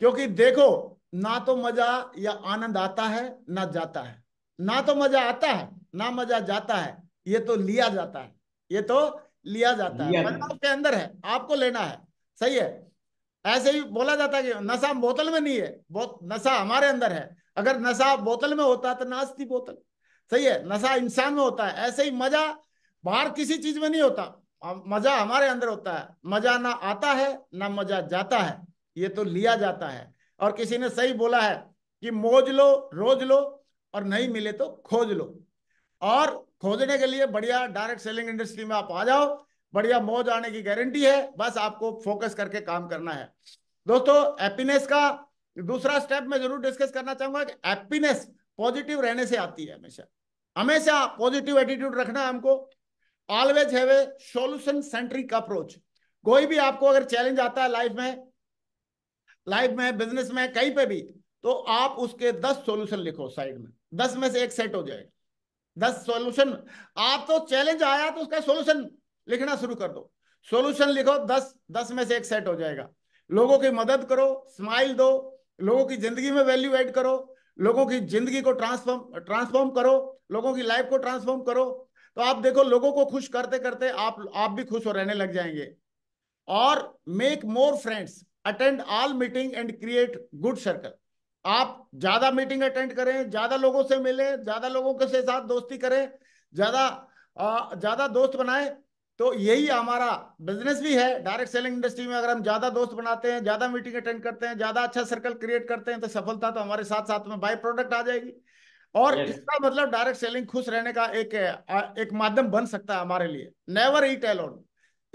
क्योंकि देखो ना तो मजा या आनंद आता है ना जाता है ना तो मजा आता है ना मजा जाता है ये तो लिया जाता है ये तो लिया जाता लिया है मतलब आपके अंदर है आपको लेना है सही है ऐसे ही बोला जाता है कि नशा बोतल में नहीं है नशा हमारे अंदर है अगर नशा बोतल में होता तो नाचती बोतल सही है नशा इंसान में होता है ऐसे ही मजा बाहर किसी चीज में नहीं होता मजा हमारे अंदर होता है मजा ना आता है ना मजा जाता है ये तो लिया जाता है और किसी ने सही बोला है कि मौज लो रोज लो और नहीं मिले तो खोज लो और खोजने के लिए बढ़िया डायरेक्ट सेलिंग इंडस्ट्री में आप आ जाओ बढ़िया मौज आने की गारंटी है बस आपको फोकस करके काम करना है दोस्तों हैप्पीनेस का दूसरा स्टेप मैं जरूर डिस्कस करना चाहूंगा कि हैप्पीनेस पॉजिटिव रहने से आती है हमेशा हमेशा पॉजिटिव एटीट्यूड रखना है हमको always have a centric approach कोई भी आपको अगर चैलेंज आता है लाइफ में लाइफ में बिजनेस में कहीं पे भी तो आप उसके दस सोल्यूशन लिखो साइड में दस में से एक सेट हो जाएगा द सॉल्यूशन आप तो चैलेंज आया तो उसका सॉल्यूशन लिखना शुरू कर दो सॉल्यूशन लिखो दस दस में से एक सेट हो जाएगा लोगों की मदद करो स्माइल दो लोगों की जिंदगी में वैल्यू एड करो लोगों की जिंदगी को ट्रांसफॉर्म ट्रांसफॉर्म करो लोगों की लाइफ को ट्रांसफॉर्म करो तो आप देखो लोगों को खुश करते करते आप आप भी खुश हो रहने लग जाएंगे और make more friends attend all meeting and create good circle आप ज्यादा मीटिंग अटेंड करें ज्यादा लोगों से मिलें ज्यादा लोगों के साथ दोस्ती करें ज्यादा ज्यादा दोस्त बनाए तो यही हमारा बिजनेस भी है डायरेक्ट सेलिंग इंडस्ट्री में अगर हम ज्यादा दोस्त बनाते हैं ज्यादा मीटिंग अटेंड करते हैं ज्यादा अच्छा सर्कल क्रिएट करते हैं तो सफलता तो हमारे साथ साथ में बाय प्रोडक्ट आ जाएगी और इसका मतलब डायरेक्ट सेलिंग खुश रहने का एक एक माध्यम बन सकता है हमारे लिए नेवर ई टेलोन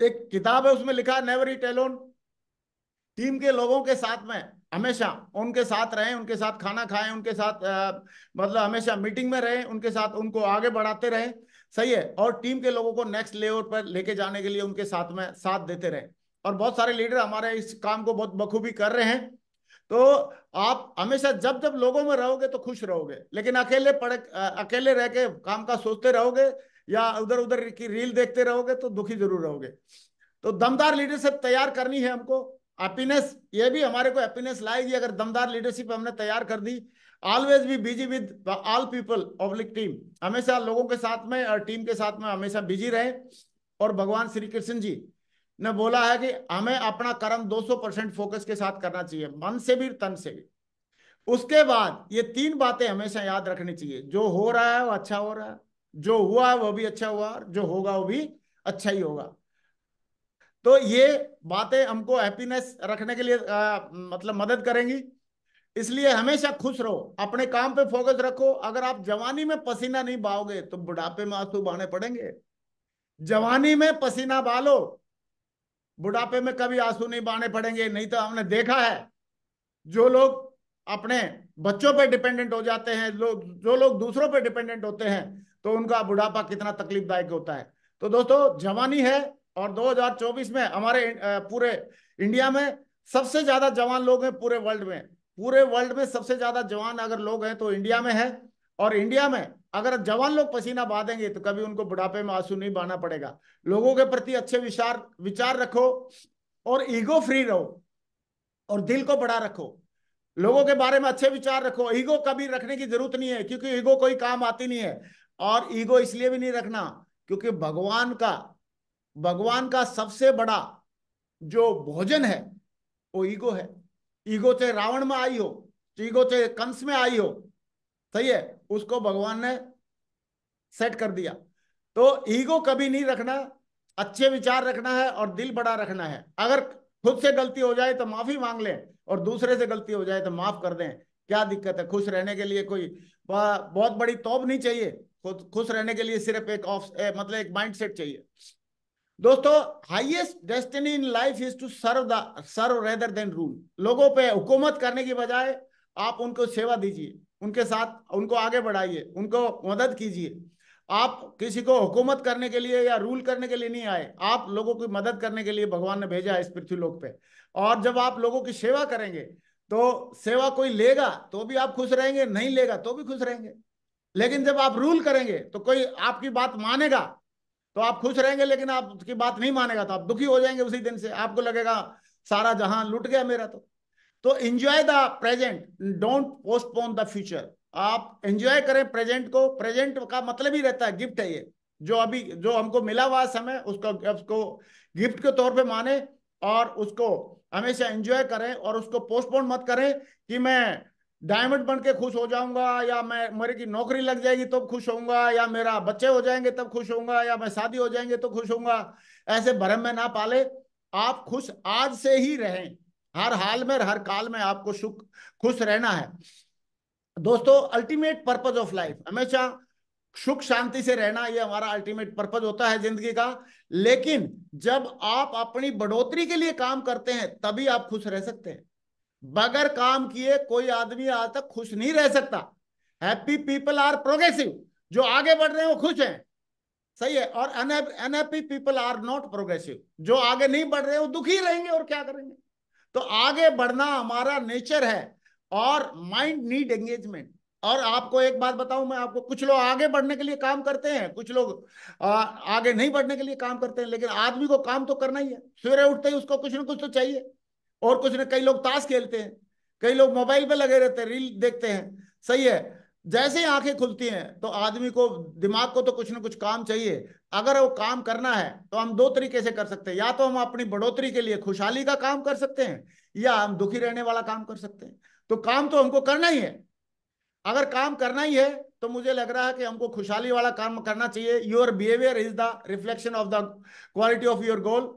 एक किताब है उसमें लिखा है नेवर ई टेलोन टीम के लोगों के साथ में हमेशा उनके साथ रहे उनके साथ खाना खाए उनके साथ मतलब हमेशा मीटिंग में रहें उनके साथ उनको आगे बढ़ाते रहे सही है और टीम के लोगों को नेक्स्ट लेवल पर लेके जाने के लिए उनके साथ में साथ देते रहे और बहुत सारे लीडर हमारे इस काम को बहुत बखूबी कर रहे हैं तो आप हमेशा जब जब लोगों में रहोगे तो खुश रहोगे लेकिन अकेले पड़े अकेले रह के काम का सोचते रहोगे या उधर उधर की रील देखते रहोगे तो दुखी जरूर रहोगे तो दमदार लीडरशिप तैयार करनी है हमको हैप्पीनेस ये भी हमारे को हैप्पीनेस लाएगी अगर दमदार लीडरशिप हमने तैयार कर दी ऑलवेज भी busy with all people public team हमेशा लोगों के साथ में और टीम के साथ में हमेशा बिजी रहे और भगवान श्री कृष्ण जी ने बोला है कि हमें अपना कर्म 200 परसेंट फोकस के साथ करना चाहिए मन से भी तन से भी उसके बाद ये तीन बातें हमेशा याद रखनी चाहिए जो हो रहा है वो अच्छा हो रहा है जो हुआ है वो भी अच्छा हुआ जो होगा वो भी अच्छा ही होगा तो ये बातें हमको हैप्पीनेस रखने के लिए आ, मतलब मदद करेंगी इसलिए हमेशा खुश रहो अपने काम पे फोकस रखो अगर आप जवानी में पसीना नहीं बाओगे तो बुढ़ापे में आंसू बहाने पड़ेंगे जवानी में पसीना बालो बुढ़ापे में कभी आंसू नहीं बहाने पड़ेंगे नहीं तो हमने देखा है जो लोग अपने बच्चों पे डिपेंडेंट हो जाते हैं जो, जो लोग दूसरों पे डिपेंडेंट होते हैं तो उनका बुढ़ापा कितना तकलीफदायक होता है तो दोस्तों जवानी है और 2024 में हमारे पूरे इंडिया में सबसे ज्यादा जवान लोग हैं पूरे वर्ल्ड में पूरे वर्ल्ड में सबसे ज्यादा जवान अगर लोग हैं तो इंडिया में है और इंडिया में अगर जवान लोग पसीना बांधेंगे तो कभी उनको बुढ़ापे में आंसू नहीं बहाना पड़ेगा लोगों के प्रति अच्छे विचार विचार रखो और ईगो फ्री रहो और दिल को बड़ा रखो लोगों के बारे में अच्छे विचार रखो ईगो कभी रखने की जरूरत नहीं है क्योंकि ईगो कोई काम आती नहीं है और ईगो इसलिए भी नहीं रखना क्योंकि भगवान का भगवान का सबसे बड़ा जो भोजन है वो ईगो है ईगो चाहे रावण में आई हो ईगो चाहे कंस में आई हो सही है उसको भगवान ने सेट कर दिया तो ईगो कभी नहीं रखना अच्छे विचार रखना है और दिल बड़ा रखना है अगर खुद से गलती हो जाए तो माफी मांग लें और दूसरे से गलती हो जाए तो माफ कर दें क्या दिक्कत है खुश रहने के लिए कोई बहुत बड़ी तोप नहीं चाहिए खुद खुश रहने के लिए सिर्फ एक ऑफ मतलब एक माइंड सेट चाहिए दोस्तों highest destiny in life is to serve the serve rather than rule लोगों पे हुकूमत करने की बजाय आप उनको सेवा दीजिए उनके साथ उनको आगे बढ़ाइए उनको मदद कीजिए आप किसी को हुकूमत करने के लिए या रूल करने के लिए नहीं आए आप लोगों की मदद करने के लिए भगवान ने भेजा है इस पृथ्वी लोक पे और जब आप लोगों की सेवा करेंगे तो सेवा कोई लेगा तो भी आप खुश रहेंगे नहीं लेगा तो भी खुश रहेंगे लेकिन जब आप रूल करेंगे तो कोई आपकी बात मानेगा तो आप खुश रहेंगे लेकिन आप उसकी बात नहीं मानेगा तो आप दुखी हो जाएंगे उसी दिन से आपको लगेगा सारा जहां लुट गया मेरा तो तो enjoy the present don't postpone the future आप एंजॉय करें प्रेजेंट को प्रेजेंट का मतलब ही रहता है गिफ्ट है ये जो अभी जो हमको मिला हुआ समय उसको उसको गिफ्ट के तौर पे माने और उसको हमेशा एंजॉय करें और उसको पोस्टपोन मत करें कि मैं डायमंड हाँ। बन के खुश हो जाऊंगा या मैं मेरे की नौकरी लग जाएगी तब खुश होऊंगा या मेरा बच्चे हो जाएंगे तब खुश होऊंगा या मैं शादी हो जाएंगे तो खुश होऊंगा ऐसे भरम में ना पाले आप खुश आज से ही रहें हर हाल में हर काल में आपको सुख खुश रहना है दोस्तों अल्टीमेट पर्पज ऑफ लाइफ हमेशा सुख शांति से रहना ये हमारा अल्टीमेट पर्पज होता है जिंदगी का लेकिन जब आप अपनी बढ़ोतरी के लिए काम करते हैं तभी आप खुश रह सकते हैं बगैर काम किए कोई आदमी आज तक खुश नहीं रह सकता हैप्पी पीपल आर प्रोग्रेसिव जो आगे बढ़ रहे हैं वो खुश हैं सही है और unhappy people are not progressive जो आगे नहीं बढ़ रहे हैं वो दुखी रहेंगे और क्या करेंगे तो आगे बढ़ना हमारा नेचर है और माइंड नीड एंगेजमेंट और आपको एक बात बताऊं मैं आपको कुछ लोग आगे बढ़ने के लिए काम करते हैं कुछ लोग आ, आगे नहीं बढ़ने के लिए काम करते हैं लेकिन आदमी को काम तो करना ही है सवेरे उठते ही उसको कुछ ना कुछ तो चाहिए और कुछ नहीं कई लोग ताश खेलते हैं कई लोग मोबाइल पे लगे रहते हैं रील देखते हैं सही है जैसे ही आंखें खुलती हैं तो आदमी को दिमाग को तो कुछ ना कुछ काम चाहिए अगर वो काम करना है तो हम दो तरीके से कर सकते हैं या तो हम अपनी बढ़ोतरी के लिए खुशहाली का काम कर सकते हैं या हम दुखी रहने वाला काम कर सकते हैं तो काम तो हमको करना ही है अगर काम करना ही है तो मुझे लग रहा है कि हमको खुशहाली वाला काम करना चाहिए your behaviour is the reflection of the quality of your goal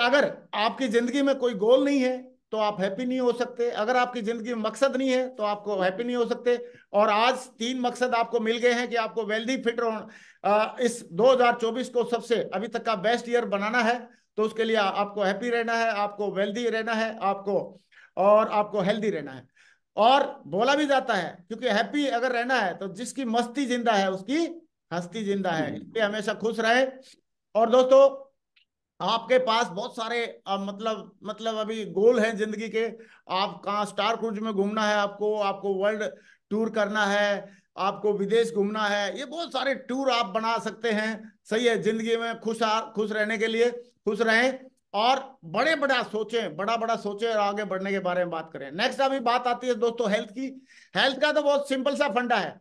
अगर आपकी जिंदगी में कोई गोल नहीं है तो आप हैप्पी नहीं हो सकते अगर आपकी जिंदगी में मकसद नहीं है तो आपको हैप्पी नहीं हो सकते और आज तीन मकसद आपको मिल गए हैं कि आपको वेल्दी फिट होना इस 2024 को सबसे अभी तक का बेस्ट ईयर बनाना है तो उसके लिए आपको हैप्पी रहना है आपको वेल्दी रहना है आपको और आपको हेल्दी रहना है और बोला भी जाता है क्योंकि हैप्पी अगर रहना है तो जिसकी मस्ती जिंदा है उसकी हस्ती जिंदा है इसलिए हमेशा खुश रहे और दोस्तों आपके पास बहुत सारे आ, मतलब मतलब अभी गोल हैं जिंदगी के आप कहाँ स्टार क्रूज में घूमना है आपको आपको वर्ल्ड टूर करना है आपको विदेश घूमना है ये बहुत सारे टूर आप बना सकते हैं सही है जिंदगी में खुश आ खुश रहने के लिए खुश रहें और बड़े बड़ा सोचें बड़ा बड़ा सोचें और आगे बढ़ने के बारे में बात करें नेक्स्ट अभी बात आती है दोस्तों हेल्थ की हेल्थ का तो बहुत सिंपल सा फंडा है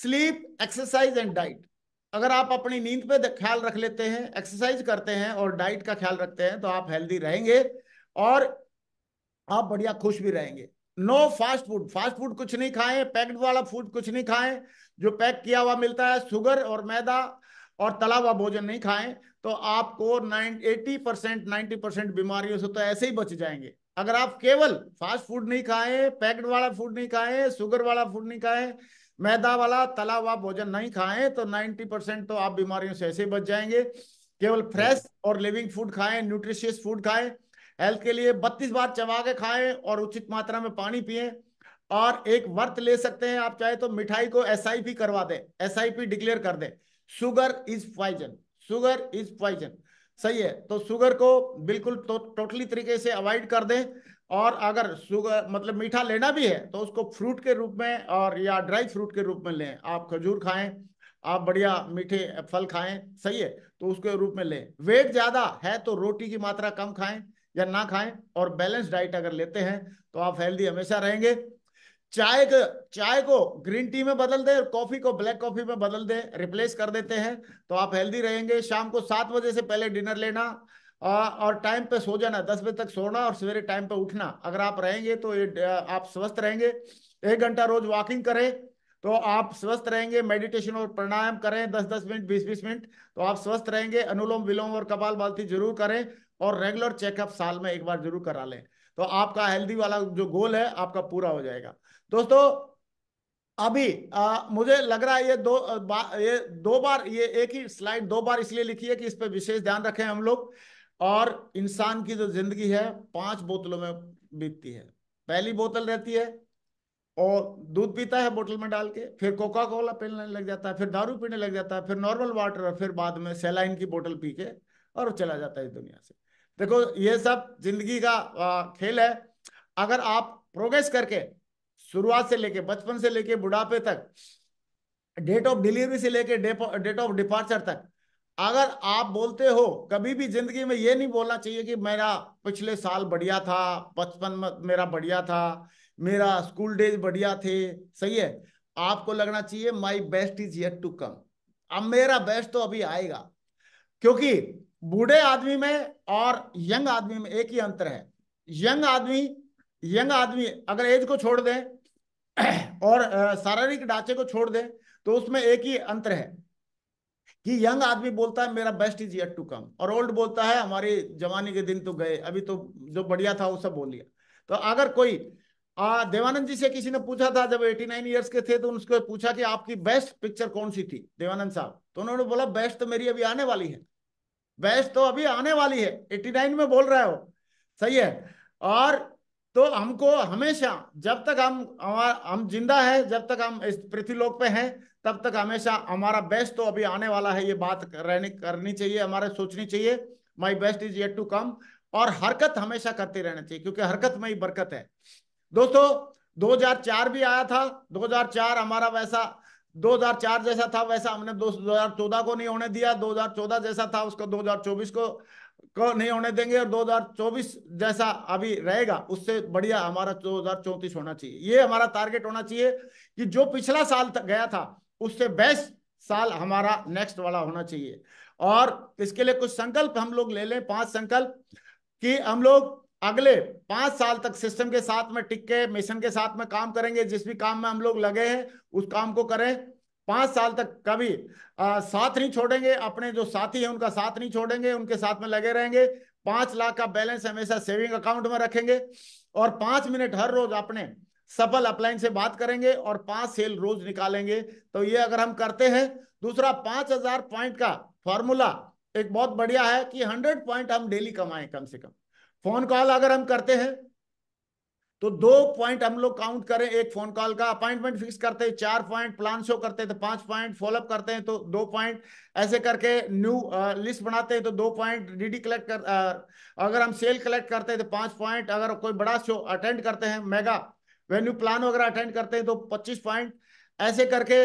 स्लीप एक्सरसाइज एंड डाइट अगर आप अपनी नींद पे ख्याल रख लेते हैं एक्सरसाइज करते हैं और डाइट का ख्याल रखते हैं तो आप हेल्दी रहेंगे और आप बढ़िया खुश भी रहेंगे no fast food fast food कुछ नहीं खाएं पैक्ड वाला फूड कुछ नहीं खाएं जो पैक किया हुआ मिलता है शुगर और मैदा और तला हुआ भोजन नहीं खाएं तो आपको एटी परसेंट नाइन्टी परसेंट बीमारियों से तो ऐसे ही बच जाएंगे अगर आप केवल फास्ट फूड नहीं खाएं पैक्ड वाला फूड नहीं खाएं सुगर वाला फूड नहीं खाएं मैदा वाला तला हुआ भोजन नहीं खाएं तो 90 परसेंट तो आप बीमारियों से ऐसे बच जाएंगे केवल फ्रेश और लिविंग फूड खाएं न्यूट्रिशियस फूड खाएं हेल्थ के लिए बत्तीस बार चबा के खाएं और उचित मात्रा में पानी पिए और एक वर्त ले सकते हैं आप चाहे तो मिठाई को एस करवा दे एस डिक्लेयर कर दे sugar is poison sugar is poison सही है तो शुगर को बिल्कुल तो, टोटली तरीके से अवॉइड कर दें और अगर शुगर मतलब मीठा लेना भी है तो उसको फ्रूट के रूप में और या ड्राई फ्रूट के रूप में लें आप खजूर खाएं आप बढ़िया मीठे फल खाएं सही है तो उसके रूप में लें वेट ज़्यादा है तो रोटी की मात्रा कम खाएं या ना खाएं और बैलेंस डाइट अगर लेते हैं तो आप हेल्दी हमेशा रहेंगे चाय को चाय को ग्रीन टी में बदल दें और कॉफी को ब्लैक कॉफी में बदल दें रिप्लेस कर देते हैं तो आप हेल्दी रहेंगे शाम को सात बजे से पहले डिनर लेना और टाइम पे सो जाना दस बजे तक सोना और सवेरे टाइम पे उठना अगर आप रहेंगे तो आप स्वस्थ रहेंगे एक घंटा रोज वॉकिंग करें तो आप स्वस्थ रहेंगे मेडिटेशन और प्राणायाम करें दस दस मिनट बीस बीस मिनट तो आप स्वस्थ रहेंगे अनुलोम विलोम और कपाल बालती जरूर करें और रेगुलर चेकअप साल में एक बार जरूर करा लें तो आपका हेल्दी वाला जो गोल है आपका पूरा हो जाएगा दोस्तों अभी आ, मुझे लग रहा है ये दो बा, ये दो बार ये एक ही स्लाइड दो बार इसलिए लिखी है कि इस पर विशेष ध्यान रखें हम लोग और इंसान की जो जिंदगी है पांच बोतलों में बीतती है पहली बोतल रहती है और दूध पीता है बोतल में डाल के फिर कोका कोला पीने लग जाता है फिर दारू पीने लग जाता है फिर नॉर्मल वाटर फिर बाद में सेलाइन की बोतल पी के और चला जाता है इस दुनिया से देखो ये सब जिंदगी का खेल है अगर आप प्रोग्रेस करके शुरुआत से लेके बचपन से लेके बुढ़ापे तक डेट ऑफ डिलीवरी से लेके डेट ऑफ डिपार्चर तक अगर आप बोलते हो कभी भी जिंदगी में ये नहीं बोलना चाहिए कि मेरा पिछले साल बढ़िया था बचपन में मेरा बढ़िया था मेरा स्कूल डेज बढ़िया थे सही है आपको लगना चाहिए my best is yet to come अब मेरा बेस्ट तो अभी आएगा क्योंकि बूढ़े आदमी में और यंग आदमी में एक ही अंतर है यंग आदमी यंग आदमी अगर एज को छोड़ दें और शारीरिक ढांचे को छोड़ दें तो उसमें एक ही अंतर है कि यंग आदमी बोलता है मेरा best is yet to come और ओल्ड बोलता है हमारे जवाने के दिन तो गए अभी तो जो बढ़िया था वो सब बोल लिया तो अगर कोई देवानंद जी से किसी ने पूछा था जब 89 नाइन ईयर्स के थे तो उनको पूछा कि आपकी बेस्ट पिक्चर कौन सी थी देवानंद साहब तो उन्होंने बोला बेस्ट तो मेरी अभी आने वाली है बेस्ट तो अभी आने वाली है 89 में बोल रहे हो सही है और तो हमको हमेशा जब तक हम हम जिंदा है जब तक हम इस पृथ्वी लोक पे हैं तब तक हमेशा हमारा बेस्ट तो अभी आने वाला है ये बात रहने करनी चाहिए हमारे सोचनी चाहिए my best is yet to come और हरकत हमेशा करते रहना चाहिए क्योंकि हरकत में ही बरकत है दोस्तों 2004 भी आया था 2004 हमारा वैसा 2004 जैसा था वैसा हमने 2014 को नहीं होने दिया 2014 जैसा था उसको 2024 को को नहीं होने देंगे और 2024 जैसा अभी रहेगा उससे बढ़िया हमारा दो होना चाहिए ये हमारा टारगेट होना चाहिए कि जो पिछला साल गया था उससे बेस्ट साल हमारा नेक्स्ट वाला होना चाहिए और इसके लिए कुछ संकल्प हम लोग ले लें पांच संकल्प कि हम लोग अगले पांच साल तक सिस्टम के साथ में टिक के मिशन के साथ में काम करेंगे जिस भी काम में हम लोग लगे हैं उस काम को करें पांच साल तक कभी आ, साथ नहीं छोड़ेंगे अपने जो साथी हैं उनका साथ नहीं छोड़ेंगे उनके साथ में लगे रहेंगे पांच लाख का बैलेंस हमेशा सेविंग अकाउंट में रखेंगे और पांच मिनट हर रोज अपने सफल अपलाइन से बात करेंगे और पांच सेल रोज निकालेंगे तो ये अगर हम करते हैं दूसरा पांच हजार पॉइंट का फॉर्मूला एक बहुत बढ़िया है कि हंड्रेड पॉइंट हम डेली कमाएं कम से कम फोन कॉल अगर हम करते हैं तो दो पॉइंट हम लोग काउंट करें एक फोन कॉल का अपॉइंटमेंट फिक्स करते हैं चार पॉइंट प्लान शो करते हैं तो पांच पॉइंट फॉलोअप करते हैं तो दो पॉइंट ऐसे करके न्यू लिस्ट बनाते हैं तो दो पॉइंट डीडी कलेक्ट कर आ, अगर हम सेल कलेक्ट करते हैं तो पांच पॉइंट अगर कोई बड़ा शो अटेंड करते हैं मेगा वेन्यू प्लान वगैरह अटेंड करते हैं तो पच्चीस पॉइंट ऐसे करके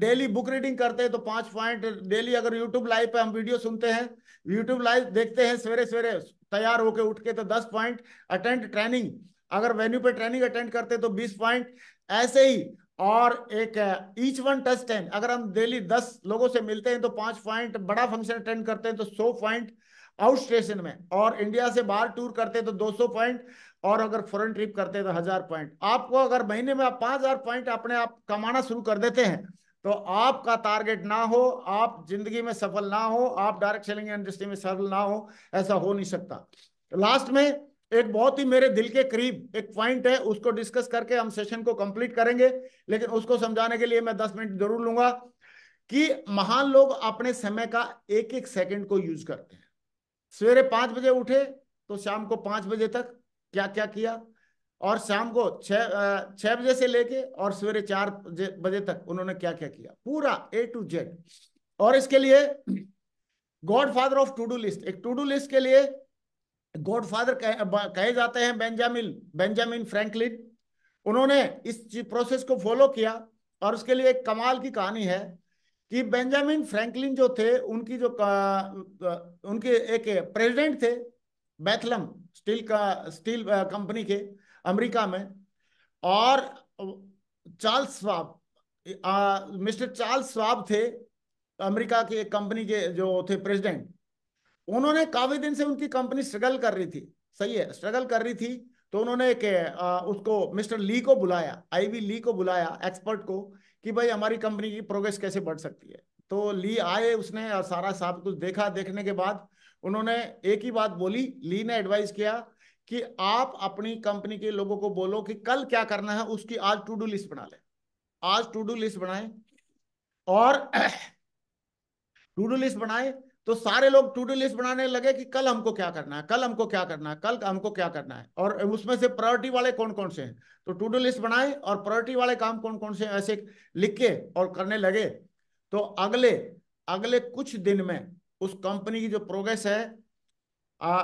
डेली बुक रीडिंग करते हैं तो पांच पॉइंट डेली अगर यूट्यूब लाइव पे हम वीडियो सुनते हैं यूट्यूब लाइव देखते हैं सवेरे सवेरे तैयार होके उठ के तो दस पॉइंट अटेंड ट्रेनिंग अगर वेन्यू पे ट्रेनिंग अटेंड करते हैं तो बीस पॉइंट ऐसे ही और एक ईच वन टच टेन अगर हम डेली दस लोगों से मिलते हैं तो पांच पॉइंट बड़ा फंक्शन अटेंड करते हैं तो सौ पॉइंट आउट स्टेशन में और इंडिया से बाहर टूर करते हैं तो दो पॉइंट और अगर फॉरन ट्रिप करते हैं तो हजार पॉइंट आपको अगर महीने में आप पांच हजार पॉइंट अपने आप कमाना शुरू कर देते हैं तो आपका टारगेट ना हो आप जिंदगी में सफल ना हो आप डायरेक्ट सेलिंग इंडस्ट्री में सफल ना हो ऐसा हो नहीं सकता लास्ट में एक बहुत ही मेरे दिल के करीब एक पॉइंट है उसको डिस्कस करके हम सेशन को कंप्लीट करेंगे लेकिन उसको समझाने के लिए मैं दस मिनट जरूर लूंगा कि महान लोग अपने समय का एक एक सेकंड को यूज करते हैं सवेरे पांच बजे उठे तो शाम को पांच बजे तक क्या क्या किया और शाम को छह बजे से लेके और सवेरे चार बजे तक उन्होंने क्या क्या किया पूरा ए टू जेड और इसके लिए god father of to do list एक टू डू लिस्ट के लिए गॉड फादर कहे जाते हैं बेंजामिन बेंजामिन फ्रैंकलिन उन्होंने इस प्रोसेस को फॉलो किया और उसके लिए एक कमाल की कहानी है कि बेंजामिन फ्रैंकलिन जो थे उनकी जो उनके एक प्रेसिडेंट थे बैथलम स्टील का स्टील कंपनी के अमेरिका में और Charles Schwab mister Charles Schwab थे अमेरिका के कंपनी के जो थे प्रेसिडेंट उन्होंने काफी दिन से उनकी कंपनी स्ट्रगल कर रही थी सही है स्ट्रगल कर रही थी तो उन्होंने एक उसको मिस्टर ली को बुलाया आईवी ली को बुलाया एक्सपर्ट को कि भाई हमारी कंपनी की प्रोग्रेस कैसे बढ़ सकती है तो ली आए उसने और सारा साहब कुछ देखा देखने के बाद उन्होंने एक ही बात बोली ली ने एडवाइस किया कि आप अपनी कंपनी के लोगों को बोलो कि कल क्या करना है उसकी आज टू डू लिस्ट बना ले आज टू डू लिस्ट बनाए और टू डू लिस्ट बनाए तो सारे लोग टू डू लिस्ट बनाने लगे कि कल हमको क्या करना है कल हमको क्या करना है कल हमको क्या करना है और उसमें से प्रायोरिटी वाले कौन कौन से हैं तो टू डू लिस्ट बनाए और प्रायोरिटी वाले काम कौन कौन से ऐसे लिख के और करने लगे तो अगले अगले कुछ दिन में उस कंपनी की जो प्रोग्रेस है आ,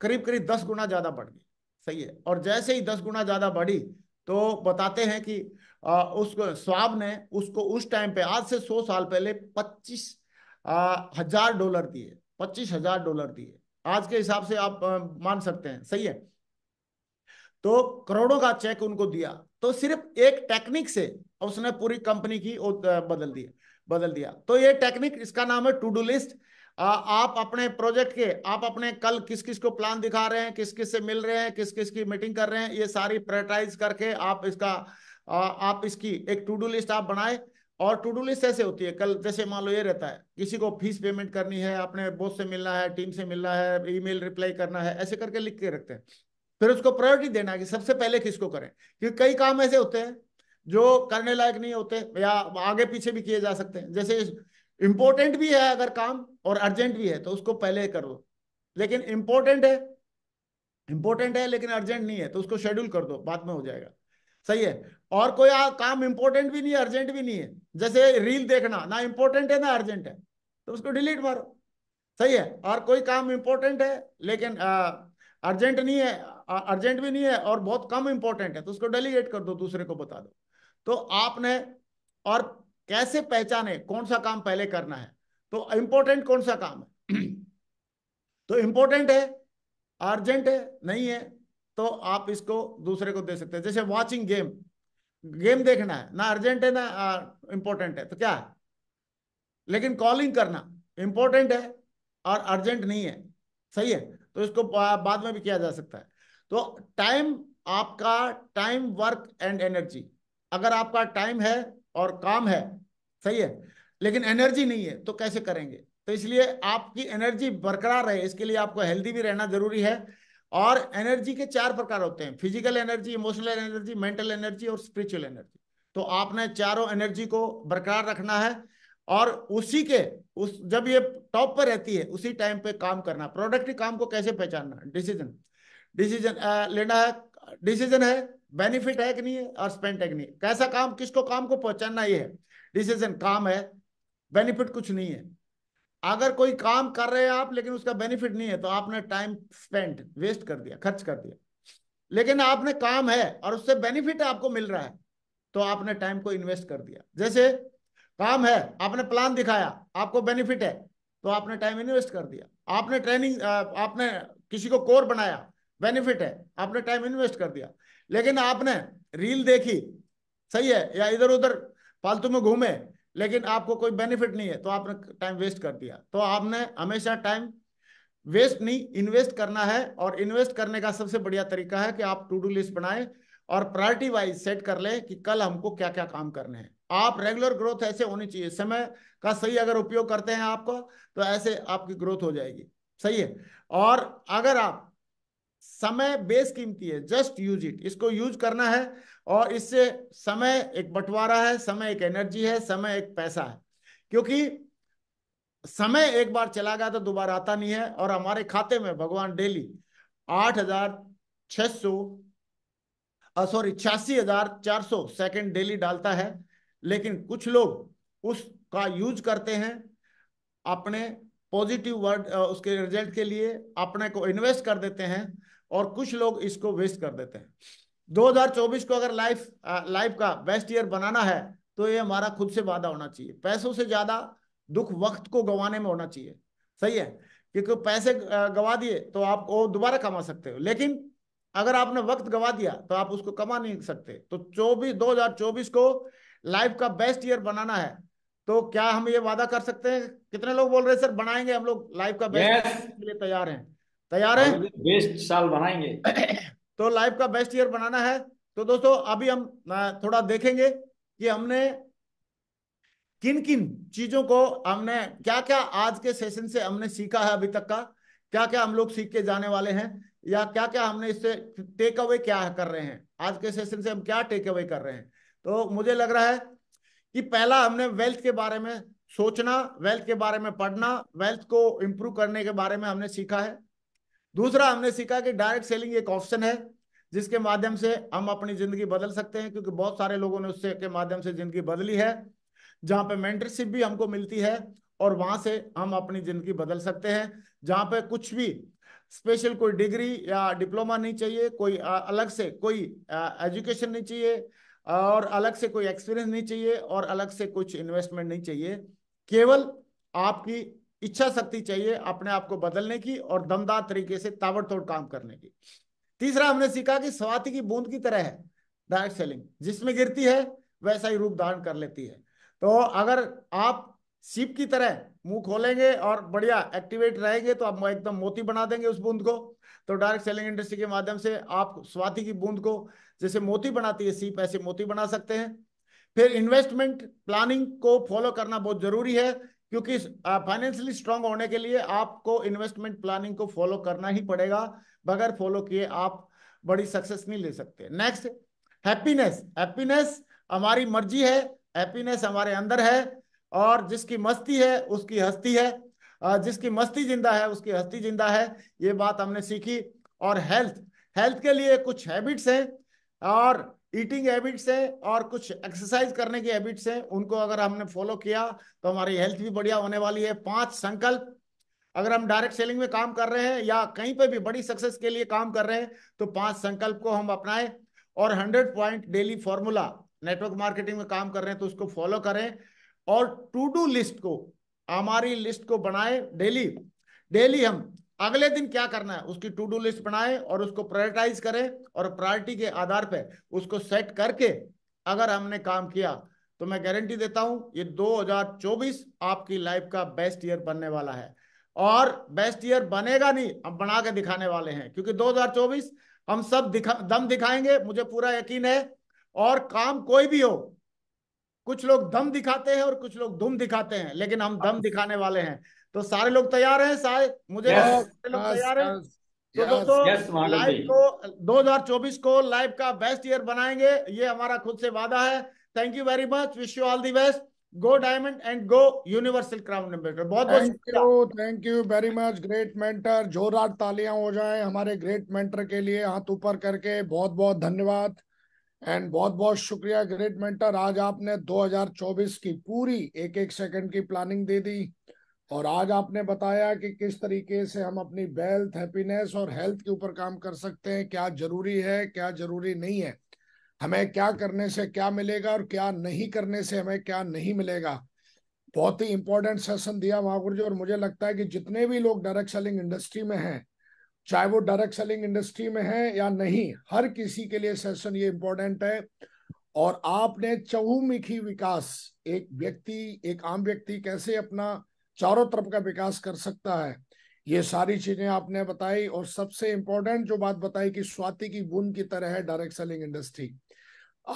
करीब करीब दस गुना ज्यादा बढ़ गई सही है और जैसे ही दस गुना ज्यादा बढ़ी तो बताते हैं कि आ, उस स्वाब ने उसको उस टाइम पे आज से सौ साल पहले पच्चीस हजार डॉलर दिए पच्चीस हजार डॉलर दिए आज के हिसाब से आप आ, मान सकते हैं सही है तो करोड़ों का चेक उनको दिया तो सिर्फ एक टेक्निक से उसने पूरी कंपनी की बदल दिया बदल दिया तो ये टेक्निक इसका नाम है टू डू लिस्ट आप अपने प्रोजेक्ट के आप अपने कल किस किस को प्लान दिखा रहे हैं किस किस से मिल रहे हैं किस किस की मीटिंग कर रहे हैं ये सारी प्रायोरिटाइज करके आप इसका आप इसकी एक टू डू लिस्ट आप बनाए और टू डू लिस्ट ऐसे होती है कल जैसे मान लो ये रहता है किसी को फीस पेमेंट करनी है अपने बोस से मिलना है टीम से मिलना है ईमेल रिप्लाई करना है ऐसे करके लिख के रखते हैं फिर उसको प्रायोरिटी देना है कि सबसे पहले किसको करें क्योंकि कई काम ऐसे होते हैं जो करने लायक नहीं होते या आगे पीछे भी किए जा सकते हैं जैसे इंपॉर्टेंट भी है अगर काम और अर्जेंट भी है तो उसको पहले कर दो लेकिन इंपॉर्टेंट है इंपॉर्टेंट है लेकिन अर्जेंट नहीं है तो उसको शेड्यूल कर दो बाद में हो जाएगा सही है और कोई आ, काम इंपॉर्टेंट भी नहीं है अर्जेंट भी नहीं है जैसे रील देखना ना इंपॉर्टेंट है ना अर्जेंट है तो उसको डिलीट मारो सही है और कोई काम इंपॉर्टेंट है लेकिन अर्जेंट नहीं है अर्जेंट भी नहीं है और बहुत कम इंपॉर्टेंट है तो उसको डेलीगेट कर दो दूसरे को बता दो तो आपने और कैसे पहचाने कौन सा काम पहले करना है तो इंपॉर्टेंट कौन सा काम है तो इंपॉर्टेंट है अर्जेंट है नहीं है तो आप इसको दूसरे को दे सकते हैं जैसे वॉचिंग गेम गेम देखना है ना अर्जेंट है ना इंपॉर्टेंट है तो क्या है लेकिन कॉलिंग करना इंपॉर्टेंट है और अर्जेंट नहीं है सही है तो इसको बाद में भी किया जा सकता है तो टाइम आपका टाइम वर्क एंड एनर्जी अगर आपका टाइम है और काम है सही है लेकिन एनर्जी नहीं है तो कैसे करेंगे तो इसलिए आपकी एनर्जी बरकरार रहे इसके लिए आपको हेल्दी भी रहना जरूरी है और एनर्जी के चार प्रकार होते हैं physical energy emotional energy mental energy और स्पिरिचुअल एनर्जी तो आपने चारों एनर्जी को बरकरार रखना है और उसी के उस जब ये टॉप पर रहती है उसी टाइम पे काम करना प्रोडक्टिव काम को कैसे पहचानना डिसीजन डिसीजन लेना है डिसीजन है बेनिफिट है कि नहीं है और स्पेंट है कि नहीं कैसा काम किसको काम को पहुंचाना ये है डिसीजन काम है बेनिफिट कुछ नहीं है अगर कोई काम कर रहे हैं आप लेकिन उसका बेनिफिट नहीं है तो आपने टाइम स्पेंट वेस्ट कर दिया खर्च कर दिया लेकिन आपने काम है और उससे बेनिफिट आपको मिल रहा है तो आपने टाइम को इन्वेस्ट कर दिया जैसे काम है आपने प्लान दिखाया आपको बेनिफिट है तो आपने टाइम इन्वेस्ट कर दिया आपने ट्रेनिंग आपने किसी को कोर बनाया बेनिफिट है आपने टाइम इन्वेस्ट कर दिया लेकिन आपने रील देखी सही है या इधर उधर फालतू में घूमे लेकिन आपको कोई बेनिफिट नहीं है तो आपने टाइम वेस्ट कर दिया तो आपने हमेशा टाइम वेस्ट नहीं इन्वेस्ट करना है और इन्वेस्ट करने का सबसे बढ़िया तरीका है कि आप टू डू लिस्ट बनाए और प्रायोरिटी वाइज सेट कर लें कि कल हमको क्या क्या काम करने हैं आप रेगुलर ग्रोथ ऐसे होनी चाहिए समय का सही अगर उपयोग करते हैं आपको तो ऐसे आपकी ग्रोथ हो जाएगी सही है और अगर आप समय बेस कीमती है जस्ट यूज इट इसको यूज करना है और इससे समय एक बंटवारा है समय एक एनर्जी है समय एक पैसा है क्योंकि समय एक बार चला गया तो दोबारा आता नहीं है और हमारे खाते में भगवान डेली आठ हजार छह सौ सॉरी छियासी हजार चार सौ सेकेंड डेली डालता है लेकिन कुछ लोग उसका यूज करते हैं अपने पॉजिटिव वर्ड उसके रिजल्ट के लिए अपने को इन्वेस्ट कर देते हैं और कुछ लोग इसको वेस्ट कर देते हैं 2024 को अगर लाइफ लाइफ का बेस्ट ईयर बनाना है तो ये हमारा खुद से वादा होना चाहिए पैसों से ज्यादा दुख वक्त को गंवाने में होना चाहिए सही है क्योंकि पैसे गवा दिए तो आप वो दोबारा कमा सकते हो लेकिन अगर आपने वक्त गवा दिया तो आप उसको कमा नहीं सकते तो चौबीस दो हजार चौबीस को लाइफ का बेस्ट ईयर बनाना है तो क्या हम ये वादा कर सकते हैं कितने लोग बोल रहे हैं सर बनाएंगे हम लोग लाइफ का बेस्ट yes. के लिए तैयार हैं तैयार है बेस्ट साल बनाएंगे <coughs> तो लाइफ का बेस्ट ईयर बनाना है तो दोस्तों अभी हम थोड़ा देखेंगे कि हमने किन किन चीजों को हमने क्या क्या आज के सेशन से हमने सीखा है अभी तक का क्या क्या हम लोग सीख के जाने वाले हैं या क्या क्या हमने इससे टेक अवे क्या कर रहे हैं आज के सेशन से हम क्या टेक अवे कर रहे हैं तो मुझे लग रहा है कि पहला हमने वेल्थ के बारे में सोचना वेल्थ के बारे में पढ़ना वेल्थ को इम्प्रूव करने के बारे में हमने सीखा है दूसरा हमने सीखा कि डायरेक्ट सेलिंग एक ऑप्शन है जिसके माध्यम से हम अपनी जिंदगी बदल सकते हैं क्योंकि बहुत सारे लोगों ने उससे के माध्यम से जिंदगी बदली है जहां पे मेंटरशिप भी हमको मिलती है और वहां से हम अपनी जिंदगी बदल सकते हैं जहां पे कुछ भी स्पेशल कोई डिग्री या डिप्लोमा नहीं चाहिए कोई अलग से कोई एजुकेशन नहीं चाहिए और अलग से कोई एक्सपीरियंस नहीं चाहिए और अलग से कुछ इन्वेस्टमेंट नहीं चाहिए केवल आपकी इच्छा शक्ति चाहिए अपने आप को बदलने की और दमदार तरीके से ताबड़तोड़ काम करने की तीसरा हमने सीखा कि स्वाति की बूंद की तरह है डायरेक्ट सेलिंग जिसमें गिरती है वैसा ही रूप धारण कर लेती है तो अगर आप सीप की तरह मुंह खोलेंगे और बढ़िया एक्टिवेट रहेंगे तो आप एकदम मोती बना देंगे उस बूंद को तो डायरेक्ट सेलिंग इंडस्ट्री के माध्यम से आप स्वाति की बूंद को जैसे मोती बनाती है सीप ऐसे मोती बना सकते हैं फिर इन्वेस्टमेंट प्लानिंग को फॉलो करना बहुत जरूरी है क्योंकि फाइनेंशियली स्ट्रांग होने के लिए आपको इन्वेस्टमेंट प्लानिंग को फॉलो करना ही पड़ेगा बगैर फॉलो किए आप बड़ी सक्सेस नहीं ले सकते नेक्स्ट हैप्पीनेस हैप्पीनेस हमारी मर्जी है हैप्पीनेस हमारे अंदर है और जिसकी मस्ती है उसकी हस्ती है जिसकी मस्ती जिंदा है उसकी हस्ती जिंदा है ये बात हमने सीखी और हेल्थ हेल्थ के लिए कुछ हैबिट्स हैं और ईटिंग हैबिट्स है और कुछ एक्सरसाइज करने की हैबिट्स है उनको अगर हमने फॉलो किया तो हमारी हेल्थ भी बढ़िया होने वाली है पांच संकल्प अगर हम डायरेक्ट सेलिंग में काम कर रहे हैं या कहीं पर भी बड़ी सक्सेस के लिए काम कर रहे हैं तो पांच संकल्प को हम अपनाएं और hundred point daily formula network marketing में काम कर रहे हैं तो उसको फॉलो करें और टू डू लिस्ट को हमारी लिस्ट को बनाए डेली डेली हम अगले दिन क्या करना है उसकी टू डू लिस्ट बनाए और उसको प्रायोरिटाइज करें और प्रायोरिटी के आधार पर उसको सेट करके अगर हमने काम किया तो मैं गारंटी देता हूं ये 2024 आपकी लाइफ का बेस्ट ईयर बनने वाला है और बेस्ट ईयर बनेगा नहीं हम बना के दिखाने वाले हैं क्योंकि 2024 हम सब दिखा दम दिखाएंगे मुझे पूरा यकीन है और काम कोई भी हो कुछ लोग दम दिखाते हैं और कुछ लोग धुम दिखाते हैं लेकिन हम दम दिखाने वाले हैं तो सारे लोग तैयार हैं सारे मुझे yes, सारे लोग तैयार हैं तो दोस्तों लाइव को 2024 को लाइव का बेस्ट ईयर बनाएंगे ये हमारा खुद से वादा है thank you very much wish you all the best go diamond and go universal crown ambassador बहुत बहुत thank you very much great mentor जोरदार तालियां हो जाए हमारे ग्रेट मेंटर के लिए हाथ ऊपर करके बहुत बहुत धन्यवाद एंड बहुत बहुत शुक्रिया ग्रेट मेंटर आज आपने 2024 की पूरी एक एक सेकंड की प्लानिंग दे दी और आज आपने बताया कि किस तरीके से हम अपनी वेल्थ हैप्पीनेस और हेल्थ के ऊपर काम कर सकते हैं क्या जरूरी है क्या जरूरी नहीं है हमें क्या करने से क्या मिलेगा और क्या नहीं करने से हमें क्या नहीं मिलेगा बहुत ही इंपॉर्टेंट सेशन दिया महागुरु जी और मुझे लगता है कि जितने भी लोग डायरेक्ट सेलिंग इंडस्ट्री में हैं चाहे वो डायरेक्ट सेलिंग इंडस्ट्री में है या नहीं हर किसी के लिए सेशन ये इम्पोर्टेंट है और आपने चहुमुखी विकास एक व्यक्ति एक आम व्यक्ति कैसे अपना चारों तरफ का विकास कर सकता है ये सारी चीजें आपने बताई और सबसे इंपॉर्टेंट जो बात बताई कि स्वाति की बूंद की तरह है डायरेक्ट सेलिंग इंडस्ट्री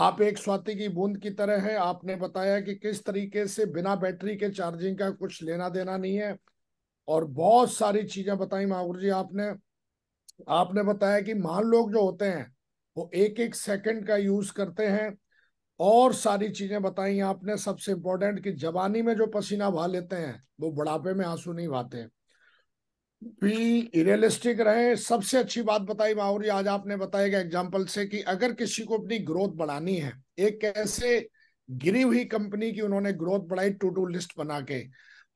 आप एक स्वाति की बूंद की तरह है आपने बताया कि किस तरीके से बिना बैटरी के चार्जिंग का कुछ लेना देना नहीं है और बहुत सारी चीजें बताई महागुरु जी आपने आपने बताया कि महान लोग जो होते हैं वो एक एक सेकंड का यूज करते हैं और सारी चीजें बताई आपने सबसे इंपॉर्टेंट कि जवानी में जो पसीना भा लेते हैं वो बुढ़ापे में आंसू नहीं भाते भी रियलिस्टिक रहे सबसे अच्छी बात बताई माहौरी आज आपने बताया एग्जाम्पल से कि अगर किसी को अपनी ग्रोथ बढ़ानी है एक कैसे गिरी हुई कंपनी की उन्होंने ग्रोथ बढ़ाई टू टू लिस्ट बना के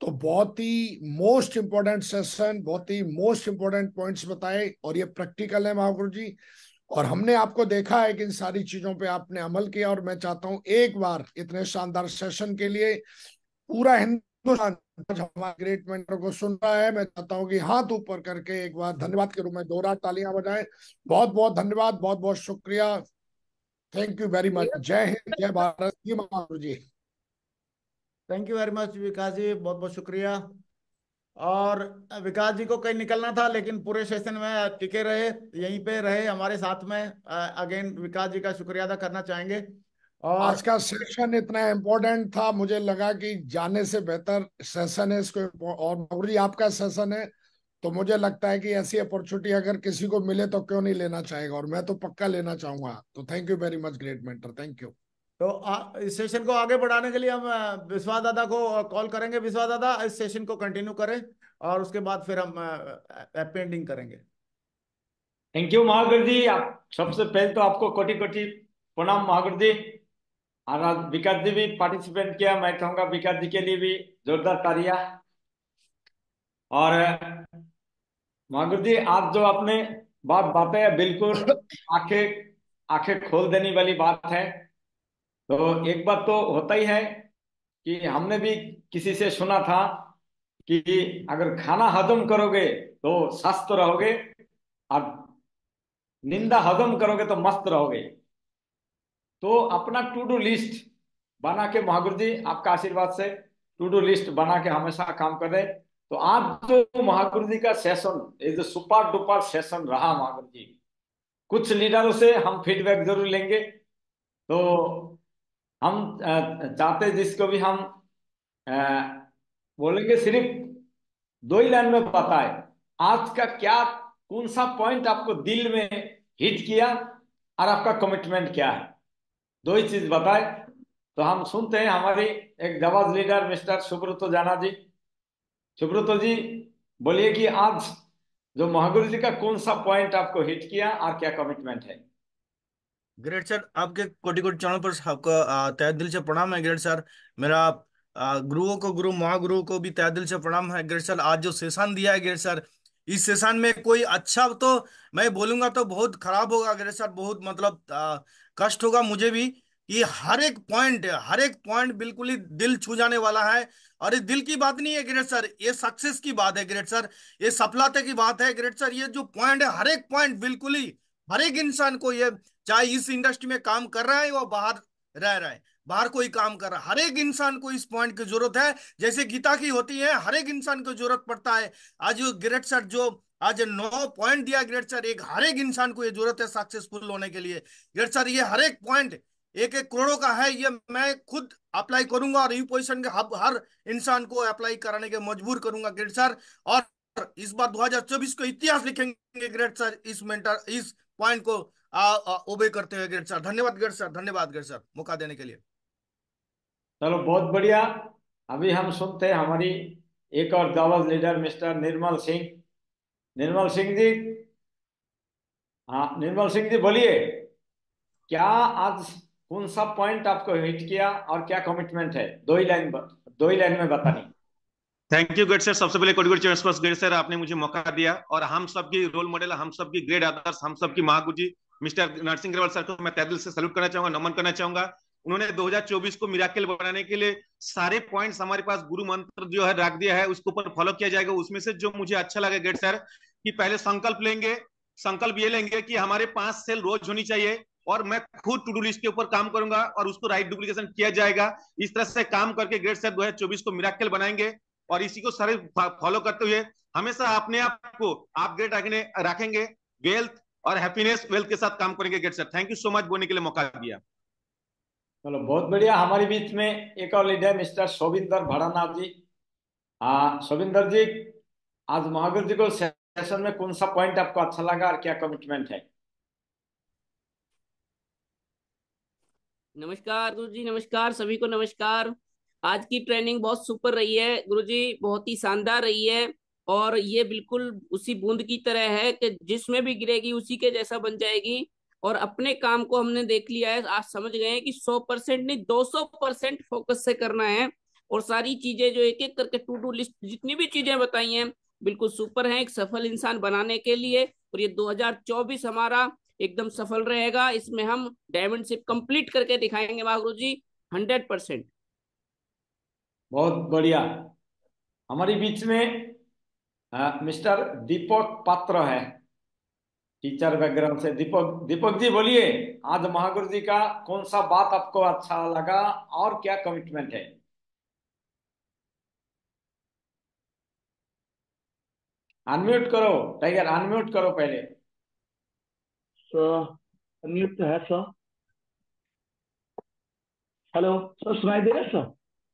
तो बहुत ही मोस्ट इंपॉर्टेंट सेशन बहुत ही मोस्ट इंपॉर्टेंट पॉइंट्स बताए और ये प्रैक्टिकल है महागुरु जी और हमने आपको देखा है कि इन सारी चीजों पे आपने अमल किया और मैं चाहता हूं एक बार इतने शानदार सेशन के लिए पूरा हिंदुस्तान हमारे ग्रेट मेंटर को सुन रहा है मैं चाहता हूं कि हाथ ऊपर करके एक बार धन्यवाद के रूप में दो रात तालियां बजाएं बहुत बहुत धन्यवाद बहुत बहुत शुक्रिया थैंक यू वेरी मच जय हिंद जय भारत जी जी thank you very much Vikas ji बहुत बहुत शुक्रिया और विकास जी को कहीं निकलना था लेकिन पूरे सेशन में टिके रहे यहीं पे रहे हमारे साथ में अगेन विकास जी का शुक्रिया अदा करना चाहेंगे और आज का सेशन इतना इम्पोर्टेंट था मुझे लगा कि जाने से बेहतर सेशन है इसको और मौरी आपका सेशन है तो मुझे लगता है कि ऐसी अपॉर्चुनिटी अगर किसी को मिले तो क्यों नहीं लेना चाहेगा और मैं तो पक्का लेना चाहूंगा तो thank you very much great mentor thank you तो आ, इस सेशन को आगे बढ़ाने के लिए हम विश्वास दादा को कॉल करेंगे विश्वास दादा इस सेशन को कंटिन्यू करें और उसके बाद फिर हम एपेंडिंग करेंगे थैंक यू महागुर जी आप सबसे पहले तो आपको कोटि कोटि प्रणाम महागुर जी और आज विकास जी भी पार्टिसिपेट किया मैं कहूंगा विकास जी के लिए भी जोरदार तारिया और महागुर जी आज जो आपने बात बातें बिल्कुल आंखें आंखें खोल देने वाली बात है तो एक बात तो होता ही है कि हमने भी किसी से सुना था कि अगर खाना हजम करोगे तो स्वस्थ रहोगे और निंदा हजम करोगे तो मस्त रहोगे तो अपना टू डू लिस्ट बना के महागुरु जी आपका आशीर्वाद से टू डू लिस्ट बना के हमेशा काम करें तो आज जो महागुरु जी का सेशन ये जो सुपर डुपर सेशन रहा महागुरु जी कुछ लीडरों से हम फीडबैक जरूर लेंगे तो हम चाहते जिसको भी हम बोलेंगे सिर्फ दो ही लाइन में पता है आज का क्या कौन सा पॉइंट आपको दिल में हिट किया और आपका कमिटमेंट क्या है दो ही चीज बताए तो हम सुनते हैं हमारे एक जवाब लीडर मिस्टर सुब्रतो जाना जी सुब्रतो जी बोलिए कि आज जो महागुरु जी का कौन सा पॉइंट आपको हिट किया और क्या कमिटमेंट है ग्रेट सर आपके कोटि कोटी चैनल पर आपका तय दिल से प्रणाम है ग्रेट सर मेरा गुरुओं को गुरु महागुरुओं को भी तय दिल से प्रणाम है ग्रेट सर आज जो सेशन दिया है ग्रेट सर इस सेशन में कोई अच्छा तो मैं बोलूंगा तो बहुत खराब होगा ग्रेट सर बहुत मतलब आ, कष्ट होगा मुझे भी कि हर एक पॉइंट हर एक पॉइंट बिल्कुल ही दिल छू जाने वाला है और ये दिल की बात नहीं है ग्रेट सर ये सक्सेस की बात है ग्रेट सर ये सफलता की बात है ग्रेट सर ये जो पॉइंट है हर एक पॉइंट बिल्कुल ही हर एक इंसान को ये चाहे इस इंडस्ट्री में काम कर रहा है या बाहर रह रहा है बाहर कोई काम कर रहा है हर एक इंसान को इस पॉइंट की जरूरत है जैसे गीता की होती है हर एक इंसान को जरूरत पड़ता है आज ग्रेट सर जो आज नौ पॉइंट दिया ग्रेट सर एक हर एक इंसान को ये जरूरत है सक्सेसफुल होने के लिए ग्रेट सर ये हर एक पॉइंट एक एक करोड़ों का है ये मैं खुद अप्लाई करूंगा और यू पोजिशन के हर इंसान को अप्लाई कराने के मजबूर करूंगा ग्रेट सर और इस बार 2024 को इतिहास लिखेंगे ग्रेट सर इस मेंटर इस पॉइंट को ओबे करते हुए ग्रेट सर धन्यवाद ग्रेट सर धन्यवाद ग्रेट सर मौका देने के लिए चलो बहुत बढ़िया अभी हम सुनते हैं हमारी एक और दावत लीडर मिस्टर निर्मल सिंह निर्मल सिंह जी हाँ निर्मल सिंह जी बोलिए क्या आज कौन सा पॉइंट आपको हिट किया और क्या कमिटमेंट है दो ही लाइन दो ही लाइन में बतानी थैंक यू ग्रेट सर सबसे पहले कोटगुड़ चौरस ग्रेट सर आपने मुझे मौका दिया और हम सब की रोल मॉडल हम सब की ग्रेट आदर्श हम सब की जी मिस्टर नरसिंह ग्रवाल सर को मैं तहदिल से सल्यूट करना चाहूंगा नमन करना चाहूंगा उन्होंने 2024 को मिराकल बनाने के लिए सारे पॉइंट्स हमारे पास गुरु मंत्र जो है रख दिया है उसके ऊपर फॉलो किया जाएगा उसमें से जो मुझे अच्छा लगा ग्रेट सर की पहले संकल्प लेंगे संकल्प ये लेंगे कि हमारे पांच सेल रोज होनी चाहिए और मैं खुद टू डू लिस्ट के ऊपर काम करूंगा और उसको राइट डुप्लीकेशन किया जाएगा इस तरह से काम करके ग्रेट सर दो को मिराकल बनाएंगे और इसी को सारे फॉलो करते हुए हमेशा अपने आप को अपग्रेड रखने रखेंगे वेल्थ और हैप्पीनेस वेल्थ के साथ काम करेंगे great sir thank you so much बोलने के लिए मौका दिया चलो बहुत बढ़िया हमारे बीच में एक और लीडर मिस्टर सोविंदर भड़ानाथ जी सोविंदर जी आज महावीर जी को सेशन में कौन सा पॉइंट आपको अच्छा लगा और क्या कमिटमेंट है नमस्कार गुरु जी नमस्कार सभी को नमस्कार आज की ट्रेनिंग बहुत सुपर रही है गुरुजी बहुत ही शानदार रही है और ये बिल्कुल उसी बूंद की तरह है कि जिसमें भी गिरेगी उसी के जैसा बन जाएगी और अपने काम को हमने देख लिया है आज समझ गए हैं कि सौ परसेंट नहीं दो सौ परसेंट फोकस से करना है और सारी चीजें जो एक एक करके टू टू लिस्ट जितनी भी चीजें बताई हैं बिल्कुल सुपर है एक सफल इंसान बनाने के लिए और ये 2024 हमारा एकदम सफल रहेगा इसमें हम डायमंडशिप कंप्लीट करके दिखाएंगे महागुरु जी हंड्रेड परसेंट बहुत बढ़िया हमारे बीच में आ, मिस्टर दीपक पात्र है टीचर बैकग्राउंड से दीपक दीपक जी बोलिए आज महागुरु जी का कौन सा बात आपको अच्छा लगा और क्या कमिटमेंट है अनम्यूट करो टाइगर अनम्यूट करो पहले सर अनम्यूट है सर हेलो सर सुनाई दे रहे सर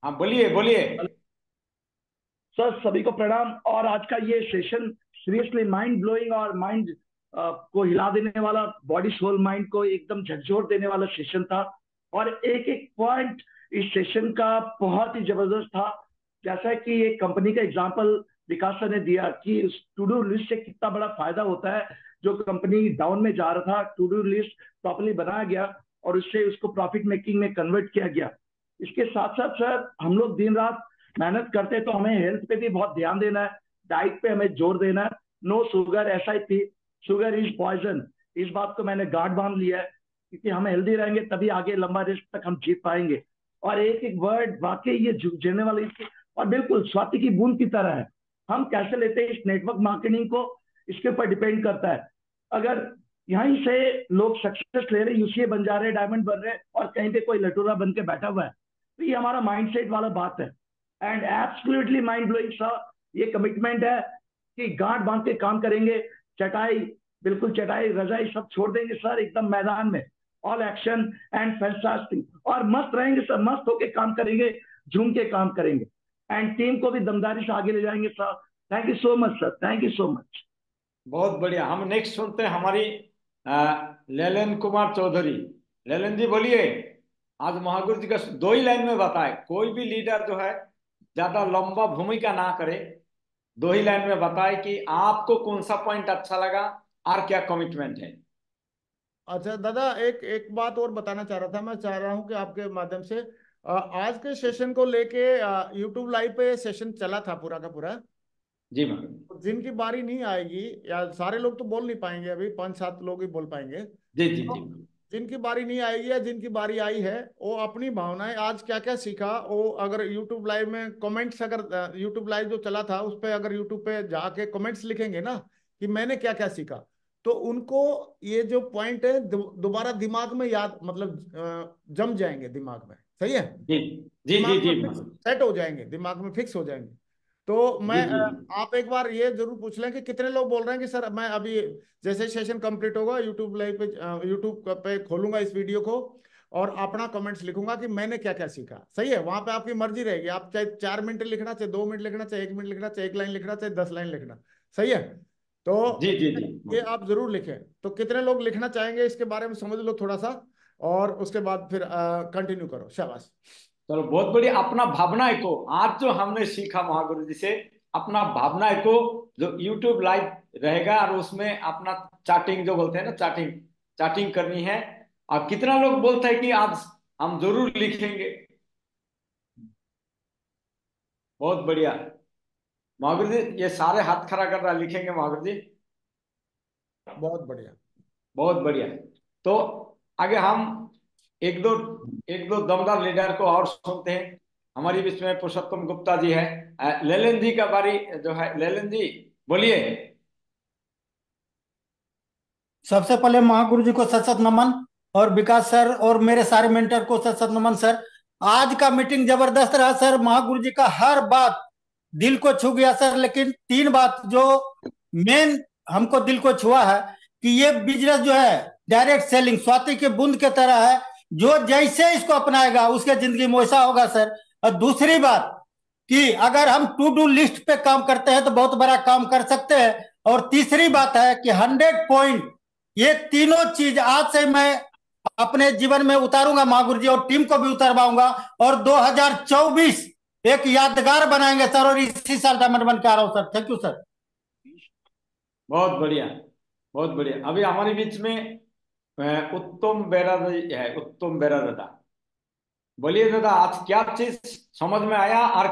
हाँ बोलिए बोलिए सर सभी को प्रणाम और आज का ये सेशन सीरियसली माइंड ब्लोइंग और माइंड को हिला देने वाला बॉडी सोल माइंड को एकदम झकझोर देने वाला सेशन था और एक एक पॉइंट इस सेशन का बहुत ही जबरदस्त था जैसा कि एक कंपनी का एग्जाम्पल विकास ने दिया कि टू डू लिस्ट से कितना बड़ा फायदा होता है जो कंपनी डाउन में जा रहा था टू डू लिस्ट प्रॉपरली बनाया गया और उससे उसको प्रॉफिट मेकिंग में कन्वर्ट किया गया इसके साथ साथ सर हम लोग दिन रात मेहनत करते तो हमें हेल्थ पे भी बहुत ध्यान देना है डाइट पे हमें जोर देना है no sugar S I P sugar is poison इस बात को मैंने गार्ड बांध लिया है क्योंकि हम हेल्दी रहेंगे तभी आगे लंबा रिस्ट तक हम जीत पाएंगे और एक एक वर्ड वाकई ये जीने वाले और बिल्कुल स्वाति की बूंद की तरह है हम कैसे लेते हैं इस नेटवर्क मार्केटिंग को इसके ऊपर डिपेंड करता है अगर यहीं से लोग सक्सेस ले रहे यूसीए बन जा रहे डायमंड बन रहे और कहीं पे कोई लटोरा बन के बैठा हुआ है तो ये हमारा माइंडसेट वाला बात है एंड एब्सोल्युटली माइंड ब्लोइंग सा ये कमिटमेंट है कि गांठ बांध के काम करेंगे चटाई बिल्कुल चटाई रजाई सब छोड़ देंगे सर एकदम मैदान में ऑल एक्शन एंड फैंटास्टिक और मस्त रहेंगे सर मस्त होके काम करेंगे झूम के काम करेंगे एंड टीम को भी दमदारी से आगे ले जाएंगे sir thank you so much sir thank you so much बहुत बढ़िया हम नेक्स्ट सुनते हैं हमारी ललन कुमार चौधरी ललन जी बोलिए आज महागुरु जी का दो ही लाइन में बताए कोई भी लीडर जो है ज्यादा लंबा भूमिका ना करे दो ही लाइन में बताए कि आपको कौन सा पॉइंट अच्छा लगा और क्या कमिटमेंट है अच्छा दादा एक एक बात और बताना चाह रहा था मैं चाह रहा हूँ कि आपके माध्यम से आज के सेशन को लेके यूट्यूब लाइव पे सेशन चला था पूरा का पूरा जी मैम जिनकी बारी नहीं आएगी या सारे लोग तो बोल नहीं पाएंगे अभी पांच सात लोग ही बोल पाएंगे जी जी जी जिनकी बारी नहीं आएगी या जिनकी बारी आई है वो अपनी भावनाएं आज क्या क्या सीखा वो अगर यूट्यूब लाइव में कमेंट्स अगर यूट्यूब लाइव जो चला था उस पर अगर यूट्यूब पे जाके कमेंट्स लिखेंगे ना कि मैंने क्या क्या सीखा तो उनको ये जो पॉइंट है दोबारा दिमाग में याद मतलब जम जाएंगे दिमाग में सही है जी जी जी, जी, जी सेट हो जाएंगे दिमाग में फिक्स हो जाएंगे तो मैं आप एक बार ये जरूर पूछ लें कि कितने लोग बोल रहे हैं कि सर मैं अभी जैसे सेशन कंप्लीट होगा यूट्यूब लाइव पे यूट्यूब पे खोलूंगा इस वीडियो को और अपना कमेंट्स लिखूंगा कि मैंने क्या क्या सीखा सही है वहां पे आपकी मर्जी रहेगी आप चाहे चार मिनट लिखना चाहे दो मिनट लिखना चाहे एक मिनट लिखना चाहे एक लाइन लिखना चाहे दस लाइन लिखना सही है तो जी जी जी ये आप जरूर लिखें तो कितने लोग लिखना चाहेंगे इसके बारे में समझ लो थोड़ा सा और उसके बाद फिर कंटिन्यू करो शाबाश चलो बहुत बड़ी अपना भावना को तो। आज जो हमने सीखा महागुरु जी से अपना भावना को तो जो यूट्यूब लाइव रहेगा और उसमें अपना चैटिंग जो बोलते हैं ना चैटिंग चैटिंग करनी है और कितना लोग बोलते हैं कि आज हम जरूर लिखेंगे बहुत बढ़िया महागुरु जी ये सारे हाथ खड़ा कर रहा लिखेंगे महागुरु जी बहुत बढ़िया बहुत बढ़िया तो आगे हम एक दो एक दो दमदार लीडर को और सुनते हैं हमारी बीच में पुरुषोत्तम गुप्ता जी है लेलन जी का बारी जो है लेलन जी बोलिए सबसे पहले महागुरु जी को सत सत नमन और विकास सर और मेरे सारे मेंटर को सत सत नमन सर आज का मीटिंग जबरदस्त रहा सर महागुरु जी का हर बात दिल को छू गया सर लेकिन तीन बात जो मेन हमको दिल को छुआ है कि ये बिजनेस जो है डायरेक्ट सेलिंग स्वाति के बूंद के तरह है जो जैसे इसको अपनाएगा उसके जिंदगी में वैसा होगा सर और दूसरी बात कि अगर हम टू डू लिस्ट पे काम करते हैं तो बहुत बड़ा काम कर सकते हैं और तीसरी बात है कि हंड्रेड पॉइंट ये तीनों चीज आज से मैं अपने जीवन में उतारूंगा महागुरु जी और टीम को भी उतरवाऊंगा और 2024 एक यादगार बनाएंगे सर और इसी साल डायमंड बन के आ रहा हूं सर थैंक यू सर बहुत बढ़िया बहुत बढ़िया अभी हमारे बीच में उत्तम बेरा है उत्तम बेरा दादा बोलिए दादा आज क्या चीज समझ में आया और क्या